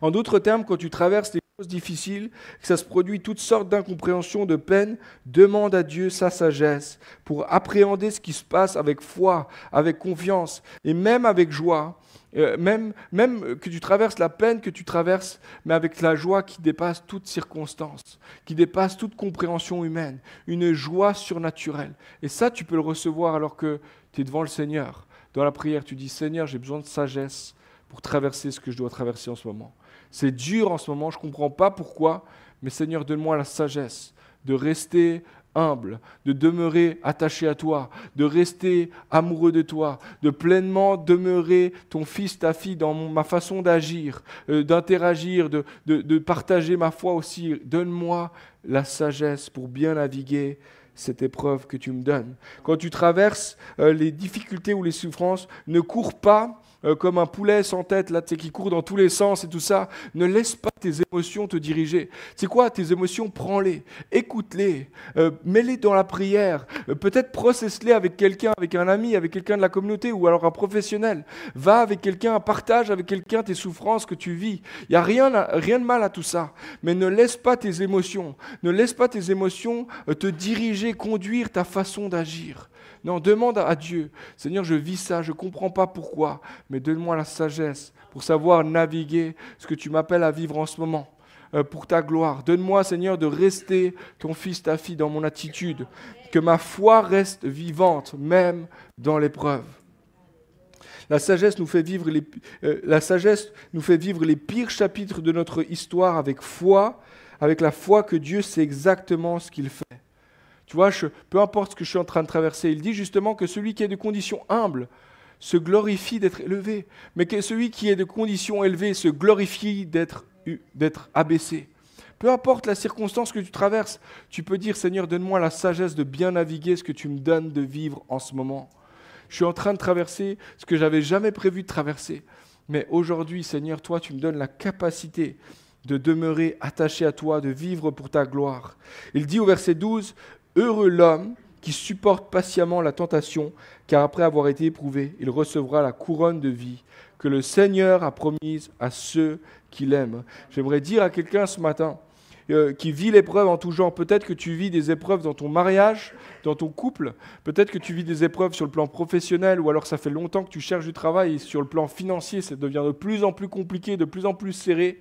En d'autres termes, quand tu traverses des choses difficiles, que ça se produit toutes sortes d'incompréhensions, de peines, demande à Dieu sa sagesse pour appréhender ce qui se passe avec foi, avec confiance et même avec joie, euh, même, même que tu traverses la peine que tu traverses, mais avec la joie qui dépasse toute circonstance, qui dépasse toute compréhension humaine, une joie surnaturelle. Et ça, tu peux le recevoir alors que tu es devant le Seigneur. Dans la prière, tu dis, Seigneur, j'ai besoin de sagesse pour traverser ce que je dois traverser en ce moment. C'est dur en ce moment, je ne comprends pas pourquoi, mais Seigneur, donne-moi la sagesse de rester humble, de demeurer attaché à toi, de rester amoureux de toi, de pleinement demeurer ton fils, ta fille dans ma façon d'agir, euh, d'interagir, de, partager ma foi aussi. Donne-moi la sagesse pour bien naviguer cette épreuve que tu me donnes. Quand tu traverses euh, les difficultés ou les souffrances, ne cours pas euh, comme un poulet sans tête là, qui court dans tous les sens et tout ça. Ne laisse pas tes émotions te diriger. C'est quoi tes émotions Prends-les, écoute-les, euh, mets-les dans la prière. Euh, peut-être processe-les avec quelqu'un, avec un ami, avec quelqu'un de la communauté ou alors un professionnel. Va avec quelqu'un, partage avec quelqu'un tes souffrances que tu vis. Il n'y a rien, rien de mal à tout ça. Mais ne laisse pas tes émotions, ne laisse pas tes émotions te diriger, conduire ta façon d'agir. Non, demande à Dieu, Seigneur, je vis ça, je ne comprends pas pourquoi, mais donne-moi la sagesse pour savoir naviguer ce que tu m'appelles à vivre en ce moment euh, pour ta gloire. Donne-moi, Seigneur, de rester ton fils, ta fille dans mon attitude. Que ma foi reste vivante, même dans l'épreuve. La sagesse, nous fait vivre les, euh, la sagesse nous fait vivre les pires chapitres de notre histoire avec foi, avec la foi que Dieu sait exactement ce qu'il fait. Tu vois, peu importe ce que je suis en train de traverser, il dit justement que celui qui est de condition humble se glorifie d'être élevé, mais que celui qui est de condition élevée se glorifie d'être abaissé. Peu importe la circonstance que tu traverses, tu peux dire Seigneur, donne-moi la sagesse de bien naviguer ce que tu me donnes de vivre en ce moment. Je suis en train de traverser ce que j'avais jamais prévu de traverser. Mais aujourd'hui, Seigneur, toi, tu me donnes la capacité de demeurer attaché à toi, de vivre pour ta gloire. Il dit au verset 12, Heureux l'homme qui supporte patiemment la tentation, car après avoir été éprouvé, il recevra la couronne de vie que le Seigneur a promise à ceux qui l'aiment. J'aimerais dire à quelqu'un ce matin, euh, qui vit l'épreuve en tout genre. Peut-être que tu vis des épreuves dans ton mariage, dans ton couple. Peut-être que tu vis des épreuves sur le plan professionnel, ou alors ça fait longtemps que tu cherches du travail, et sur le plan financier, ça devient de plus en plus compliqué, de plus en plus serré.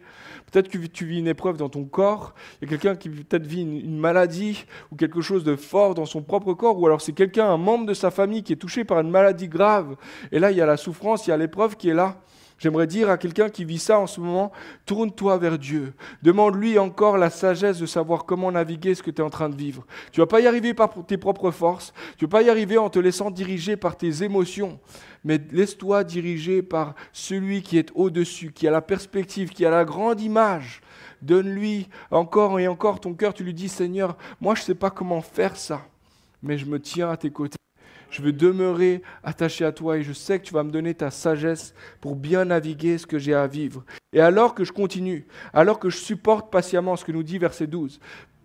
Peut-être que tu vis une épreuve dans ton corps. Il y a quelqu'un qui peut-être vit une maladie ou quelque chose de fort dans son propre corps, ou alors c'est quelqu'un, un membre de sa famille qui est touché par une maladie grave. Et là, il y a la souffrance, il y a l'épreuve qui est là. J'aimerais dire à quelqu'un qui vit ça en ce moment, tourne-toi vers Dieu. Demande-lui encore la sagesse de savoir comment naviguer ce que tu es en train de vivre. Tu ne vas pas y arriver par tes propres forces, tu ne vas pas y arriver en te laissant diriger par tes émotions, mais laisse-toi diriger par celui qui est au-dessus, qui a la perspective, qui a la grande image. Donne-lui encore et encore ton cœur, tu lui dis Seigneur, moi je ne sais pas comment faire ça, mais je me tiens à tes côtés. Je veux demeurer attaché à toi et je sais que tu vas me donner ta sagesse pour bien naviguer ce que j'ai à vivre. Et alors que je continue, alors que je supporte patiemment ce que nous dit verset 12,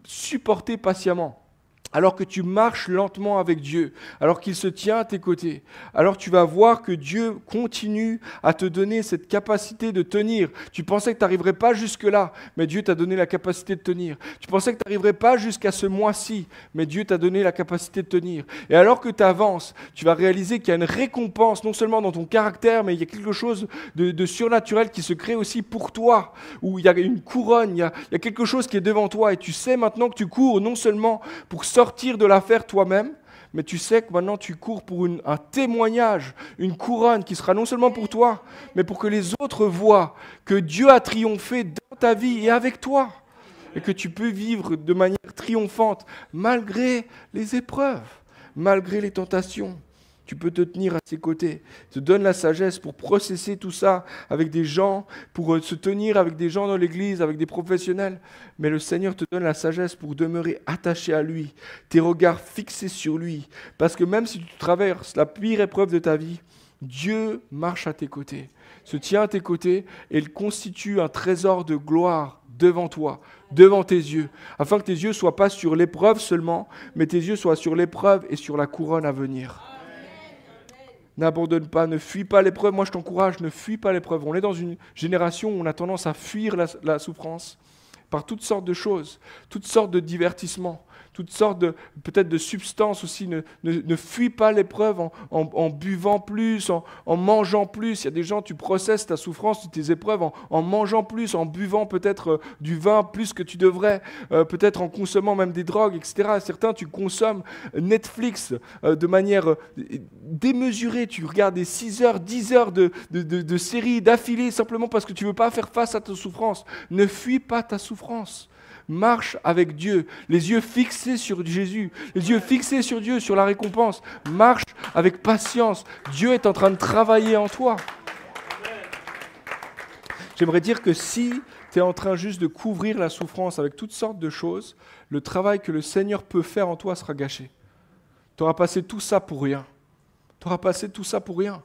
supporter patiemment alors que tu marches lentement avec Dieu, alors qu'il se tient à tes côtés, alors tu vas voir que Dieu continue à te donner cette capacité de tenir. Tu pensais que tu n'arriverais pas jusque-là, mais Dieu t'a donné la capacité de tenir. Tu pensais que tu n'arriverais pas jusqu'à ce mois-ci, mais Dieu t'a donné la capacité de tenir. Et alors que tu avances, tu vas réaliser qu'il y a une récompense, non seulement dans ton caractère, mais il y a quelque chose de, surnaturel qui se crée aussi pour toi, où il y a une couronne, il y a, il y a quelque chose qui est devant toi, et tu sais maintenant que tu cours non seulement pour sortir de l'affaire toi-même, mais tu sais que maintenant tu cours pour un témoignage, une couronne qui sera non seulement pour toi, mais pour que les autres voient que Dieu a triomphé dans ta vie et avec toi, et que tu peux vivre de manière triomphante malgré les épreuves, malgré les tentations. Tu peux te tenir à ses côtés. te donne la sagesse pour processer tout ça avec des gens, pour euh, se tenir avec des gens dans l'Église, avec des professionnels. Mais le Seigneur te donne la sagesse pour demeurer attaché à lui, tes regards fixés sur lui. Parce que même si tu traverses la pire épreuve de ta vie, Dieu marche à tes côtés, se tient à tes côtés et il constitue un trésor de gloire devant toi, devant tes yeux, afin que tes yeux soient pas sur l'épreuve seulement, mais tes yeux soient sur l'épreuve et sur la couronne à venir. N'abandonne pas, ne fuis pas l'épreuve. Moi, je t'encourage, ne fuis pas l'épreuve. On est dans une génération où on a tendance à fuir la, la souffrance par toutes sortes de choses, toutes sortes de divertissements toutes sortes de, peut-être de substances aussi. Ne, ne, fuis pas l'épreuve en, buvant plus, en, mangeant plus. Il y a des gens, tu processes ta souffrance, tes épreuves en, mangeant plus, en buvant peut-être euh, du vin plus que tu devrais, euh, peut-être en consommant même des drogues, etc. Certains, tu consommes Netflix euh, de manière démesurée. Tu regardes des 6 heures, 10 heures de, de, de séries d'affilée simplement parce que tu ne veux pas faire face à ta souffrance. Ne fuis pas ta souffrance marche avec Dieu, les yeux fixés sur Jésus, les yeux fixés sur Dieu, sur la récompense, marche avec patience. Dieu est en train de travailler en toi. J'aimerais dire que si tu es en train juste de couvrir la souffrance avec toutes sortes de choses, le travail que le Seigneur peut faire en toi sera gâché. Tu auras passé tout ça pour rien. Tu auras passé tout ça pour rien.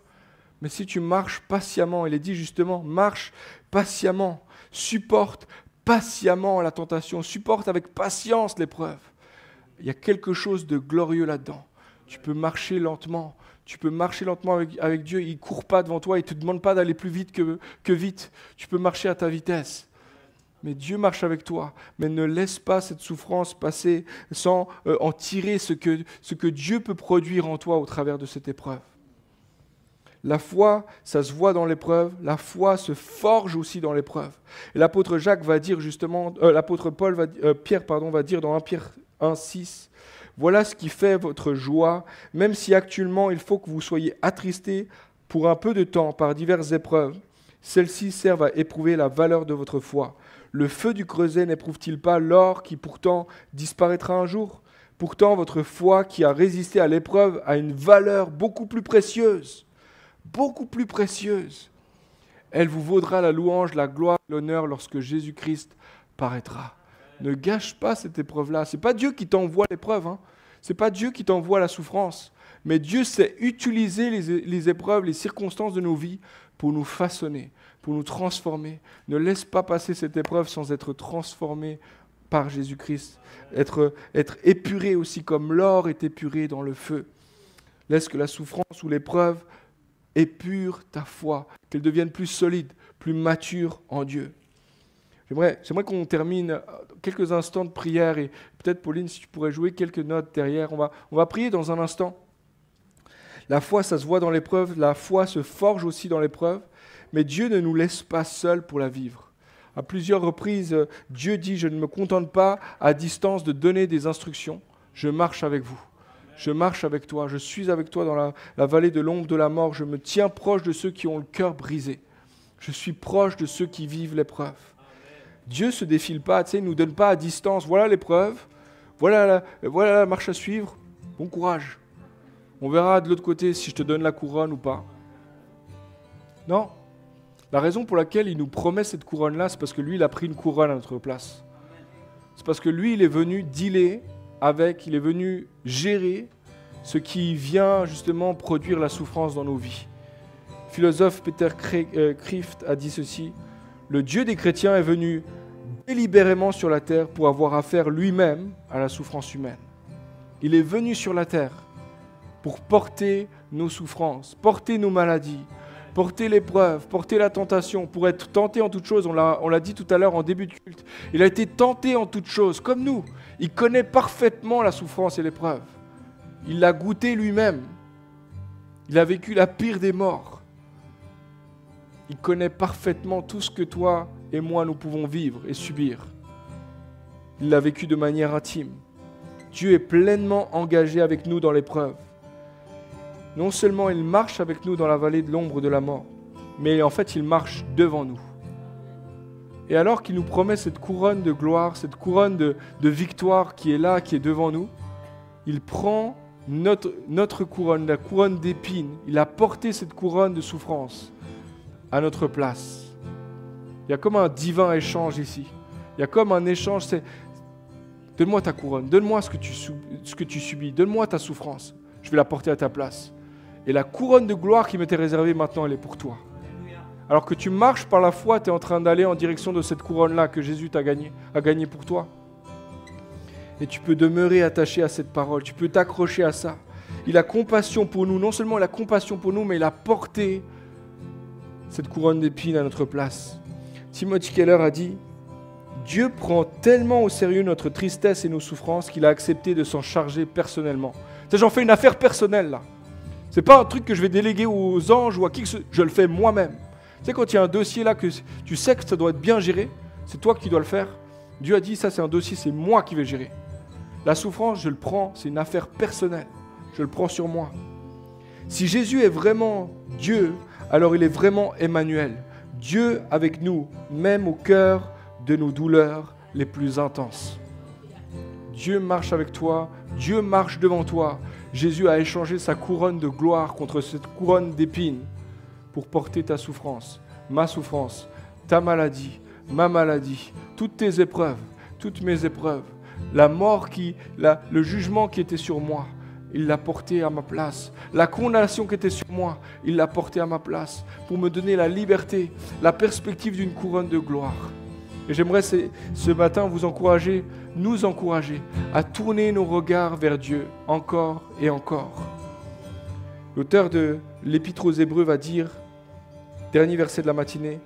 Mais si tu marches patiemment, il est dit justement, marche patiemment, supporte, patiemment la tentation, supporte avec patience l'épreuve. Il y a quelque chose de glorieux là-dedans. Tu peux marcher lentement, tu peux marcher lentement avec, Dieu, il ne court pas devant toi, il ne te demande pas d'aller plus vite que, vite, tu peux marcher à ta vitesse. Mais Dieu marche avec toi, mais ne laisse pas cette souffrance passer sans euh, en tirer ce que, ce que Dieu peut produire en toi au travers de cette épreuve. La foi, ça se voit dans l'épreuve, la foi se forge aussi dans l'épreuve. Et l'apôtre Jacques va dire justement, euh, l'apôtre Paul va, euh, Pierre pardon, va dire dans 1 Pierre 1, 6, voilà ce qui fait votre joie, même si actuellement il faut que vous soyez attristés pour un peu de temps par diverses épreuves. Celles-ci servent à éprouver la valeur de votre foi. Le feu du creuset n'éprouve-t-il pas l'or qui pourtant disparaîtra un jour Pourtant, votre foi qui a résisté à l'épreuve a une valeur beaucoup plus précieuse beaucoup plus précieuse. Elle vous vaudra la louange, la gloire, l'honneur lorsque Jésus-Christ paraîtra. Ne gâche pas cette épreuve-là. C'est pas Dieu qui t'envoie l'épreuve. Hein. C'est pas Dieu qui t'envoie la souffrance. Mais Dieu sait utiliser les, épreuves, les circonstances de nos vies pour nous façonner, pour nous transformer. Ne laisse pas passer cette épreuve sans être transformé par Jésus-Christ, être, être épuré aussi comme l'or est épuré dans le feu. Laisse que la souffrance ou l'épreuve épure ta foi, qu'elle devienne plus solide, plus mature en Dieu. J'aimerais, moi qu'on termine euh, quelques instants de prière et peut-être Pauline, si tu pourrais jouer quelques notes derrière, on va, on va prier dans un instant. La foi, ça se voit dans l'épreuve, la foi se forge aussi dans l'épreuve, mais Dieu ne nous laisse pas seuls pour la vivre. À plusieurs reprises, euh, Dieu dit, je ne me contente pas à distance de donner des instructions, je marche avec vous. Je marche avec toi, je suis avec toi dans la, vallée de l'ombre de la mort, je me tiens proche de ceux qui ont le cœur brisé. Je suis proche de ceux qui vivent l'épreuve. Dieu ne se défile pas, il ne nous donne pas à distance. Voilà l'épreuve, voilà la, voilà marche à suivre. Bon courage. On verra de l'autre côté si je te donne la couronne ou pas. Non. La raison pour laquelle il nous promet cette couronne-là, c'est parce que lui, il a pris une couronne à notre place. C'est parce que lui, il est venu dealer avec, il est venu gérer ce qui vient justement produire la souffrance dans nos vies. philosophe Peter euh, Kreeft a dit ceci, le Dieu des chrétiens est venu délibérément sur la terre pour avoir affaire lui-même à la souffrance humaine. Il est venu sur la terre pour porter nos souffrances, porter nos maladies, porter l'épreuve, porter la tentation, pour être tenté en toutes choses. On l'a dit tout à l'heure en début de culte. Il a été tenté en toutes choses, comme nous. Il connaît parfaitement la souffrance et l'épreuve. Il l'a goûté lui-même. Il a vécu la pire des morts. Il connaît parfaitement tout ce que toi et moi nous pouvons vivre et subir. Il l'a vécu de manière intime. Dieu est pleinement engagé avec nous dans l'épreuve non seulement il marche avec nous dans la vallée de l'ombre de la mort, mais en fait il marche devant nous. Et alors qu'il nous promet cette couronne de gloire, cette couronne de, victoire qui est là, qui est devant nous, il prend notre, couronne, la couronne d'épines, il a porté cette couronne de souffrance à notre place. Il y a comme un divin échange ici. Il y a comme un échange, c'est donne-moi ta couronne, donne-moi ce que tu subis, donne-moi ta souffrance, je vais la porter à ta place. Et la couronne de gloire qui m'était réservée maintenant, elle est pour toi. Alors que tu marches par la foi, tu es en train d'aller en direction de cette couronne-là que Jésus t'a gagnée a gagné pour toi. Et tu peux demeurer attaché à cette parole, tu peux t'accrocher à ça. Il a compassion pour nous, non seulement il a compassion pour nous, mais il a porté cette couronne d'épines à notre place. Timothy Keller a dit, Dieu prend tellement au sérieux notre tristesse et nos souffrances qu'il a accepté de s'en charger personnellement. J'en fais une affaire personnelle là. C'est pas un truc que je vais déléguer aux anges ou à qui que ce soit, Je le fais moi-même. Tu sais, quand il y a un dossier là que tu sais que ça doit être bien géré, c'est toi qui dois le faire. Dieu a dit ça, c'est un dossier, c'est moi qui vais gérer. La souffrance, je le prends, c'est une affaire personnelle. Je le prends sur moi. Si Jésus est vraiment Dieu, alors il est vraiment Emmanuel. Dieu avec nous, même au cœur de nos douleurs les plus intenses. Dieu marche avec toi, Dieu marche devant toi, Jésus a échangé sa couronne de gloire contre cette couronne d'épines pour porter ta souffrance, ma souffrance, ta maladie, ma maladie, toutes tes épreuves, toutes mes épreuves, la mort qui, le jugement qui était sur moi, il l'a porté à ma place. La condamnation qui était sur moi, il l'a porté à ma place pour me donner la liberté, la perspective d'une couronne de gloire j'aimerais ce, ce matin vous encourager, nous encourager à tourner nos regards vers Dieu encore et encore. L'auteur de l'Épître aux Hébreux va dire, dernier verset de la matinée,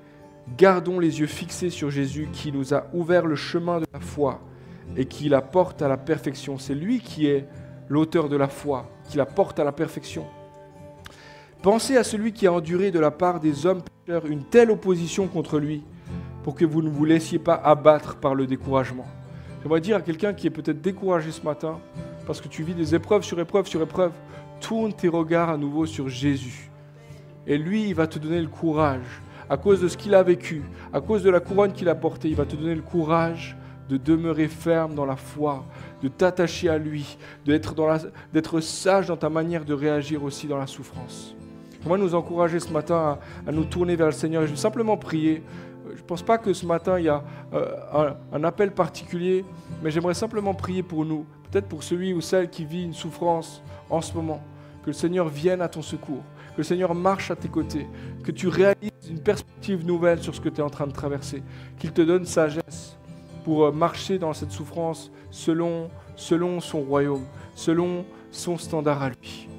Gardons les yeux fixés sur Jésus qui nous a ouvert le chemin de la foi et qui la porte à la perfection. C'est lui qui est l'auteur de la foi, qui la porte à la perfection. Pensez à celui qui a enduré de la part des hommes pécheurs une telle opposition contre lui pour que vous ne vous laissiez pas abattre par le découragement. Je J'aimerais dire à quelqu'un qui est peut-être découragé ce matin, parce que tu vis des épreuves sur épreuves sur épreuves, tourne tes regards à nouveau sur Jésus. Et lui, il va te donner le courage, à cause de ce qu'il a vécu, à cause de la couronne qu'il a portée, il va te donner le courage de demeurer ferme dans la foi, de t'attacher à lui, d'être, sage dans ta manière de réagir aussi dans la souffrance. moi, nous encourager ce matin à, nous tourner vers le Seigneur et je vais simplement prier je ne pense pas que ce matin, il y a euh, un, appel particulier, mais j'aimerais simplement prier pour nous, peut-être pour celui ou celle qui vit une souffrance en ce moment, que le Seigneur vienne à ton secours, que le Seigneur marche à tes côtés, que tu réalises une perspective nouvelle sur ce que tu es en train de traverser, qu'il te donne sagesse pour euh, marcher dans cette souffrance selon son royaume, selon son standard à lui.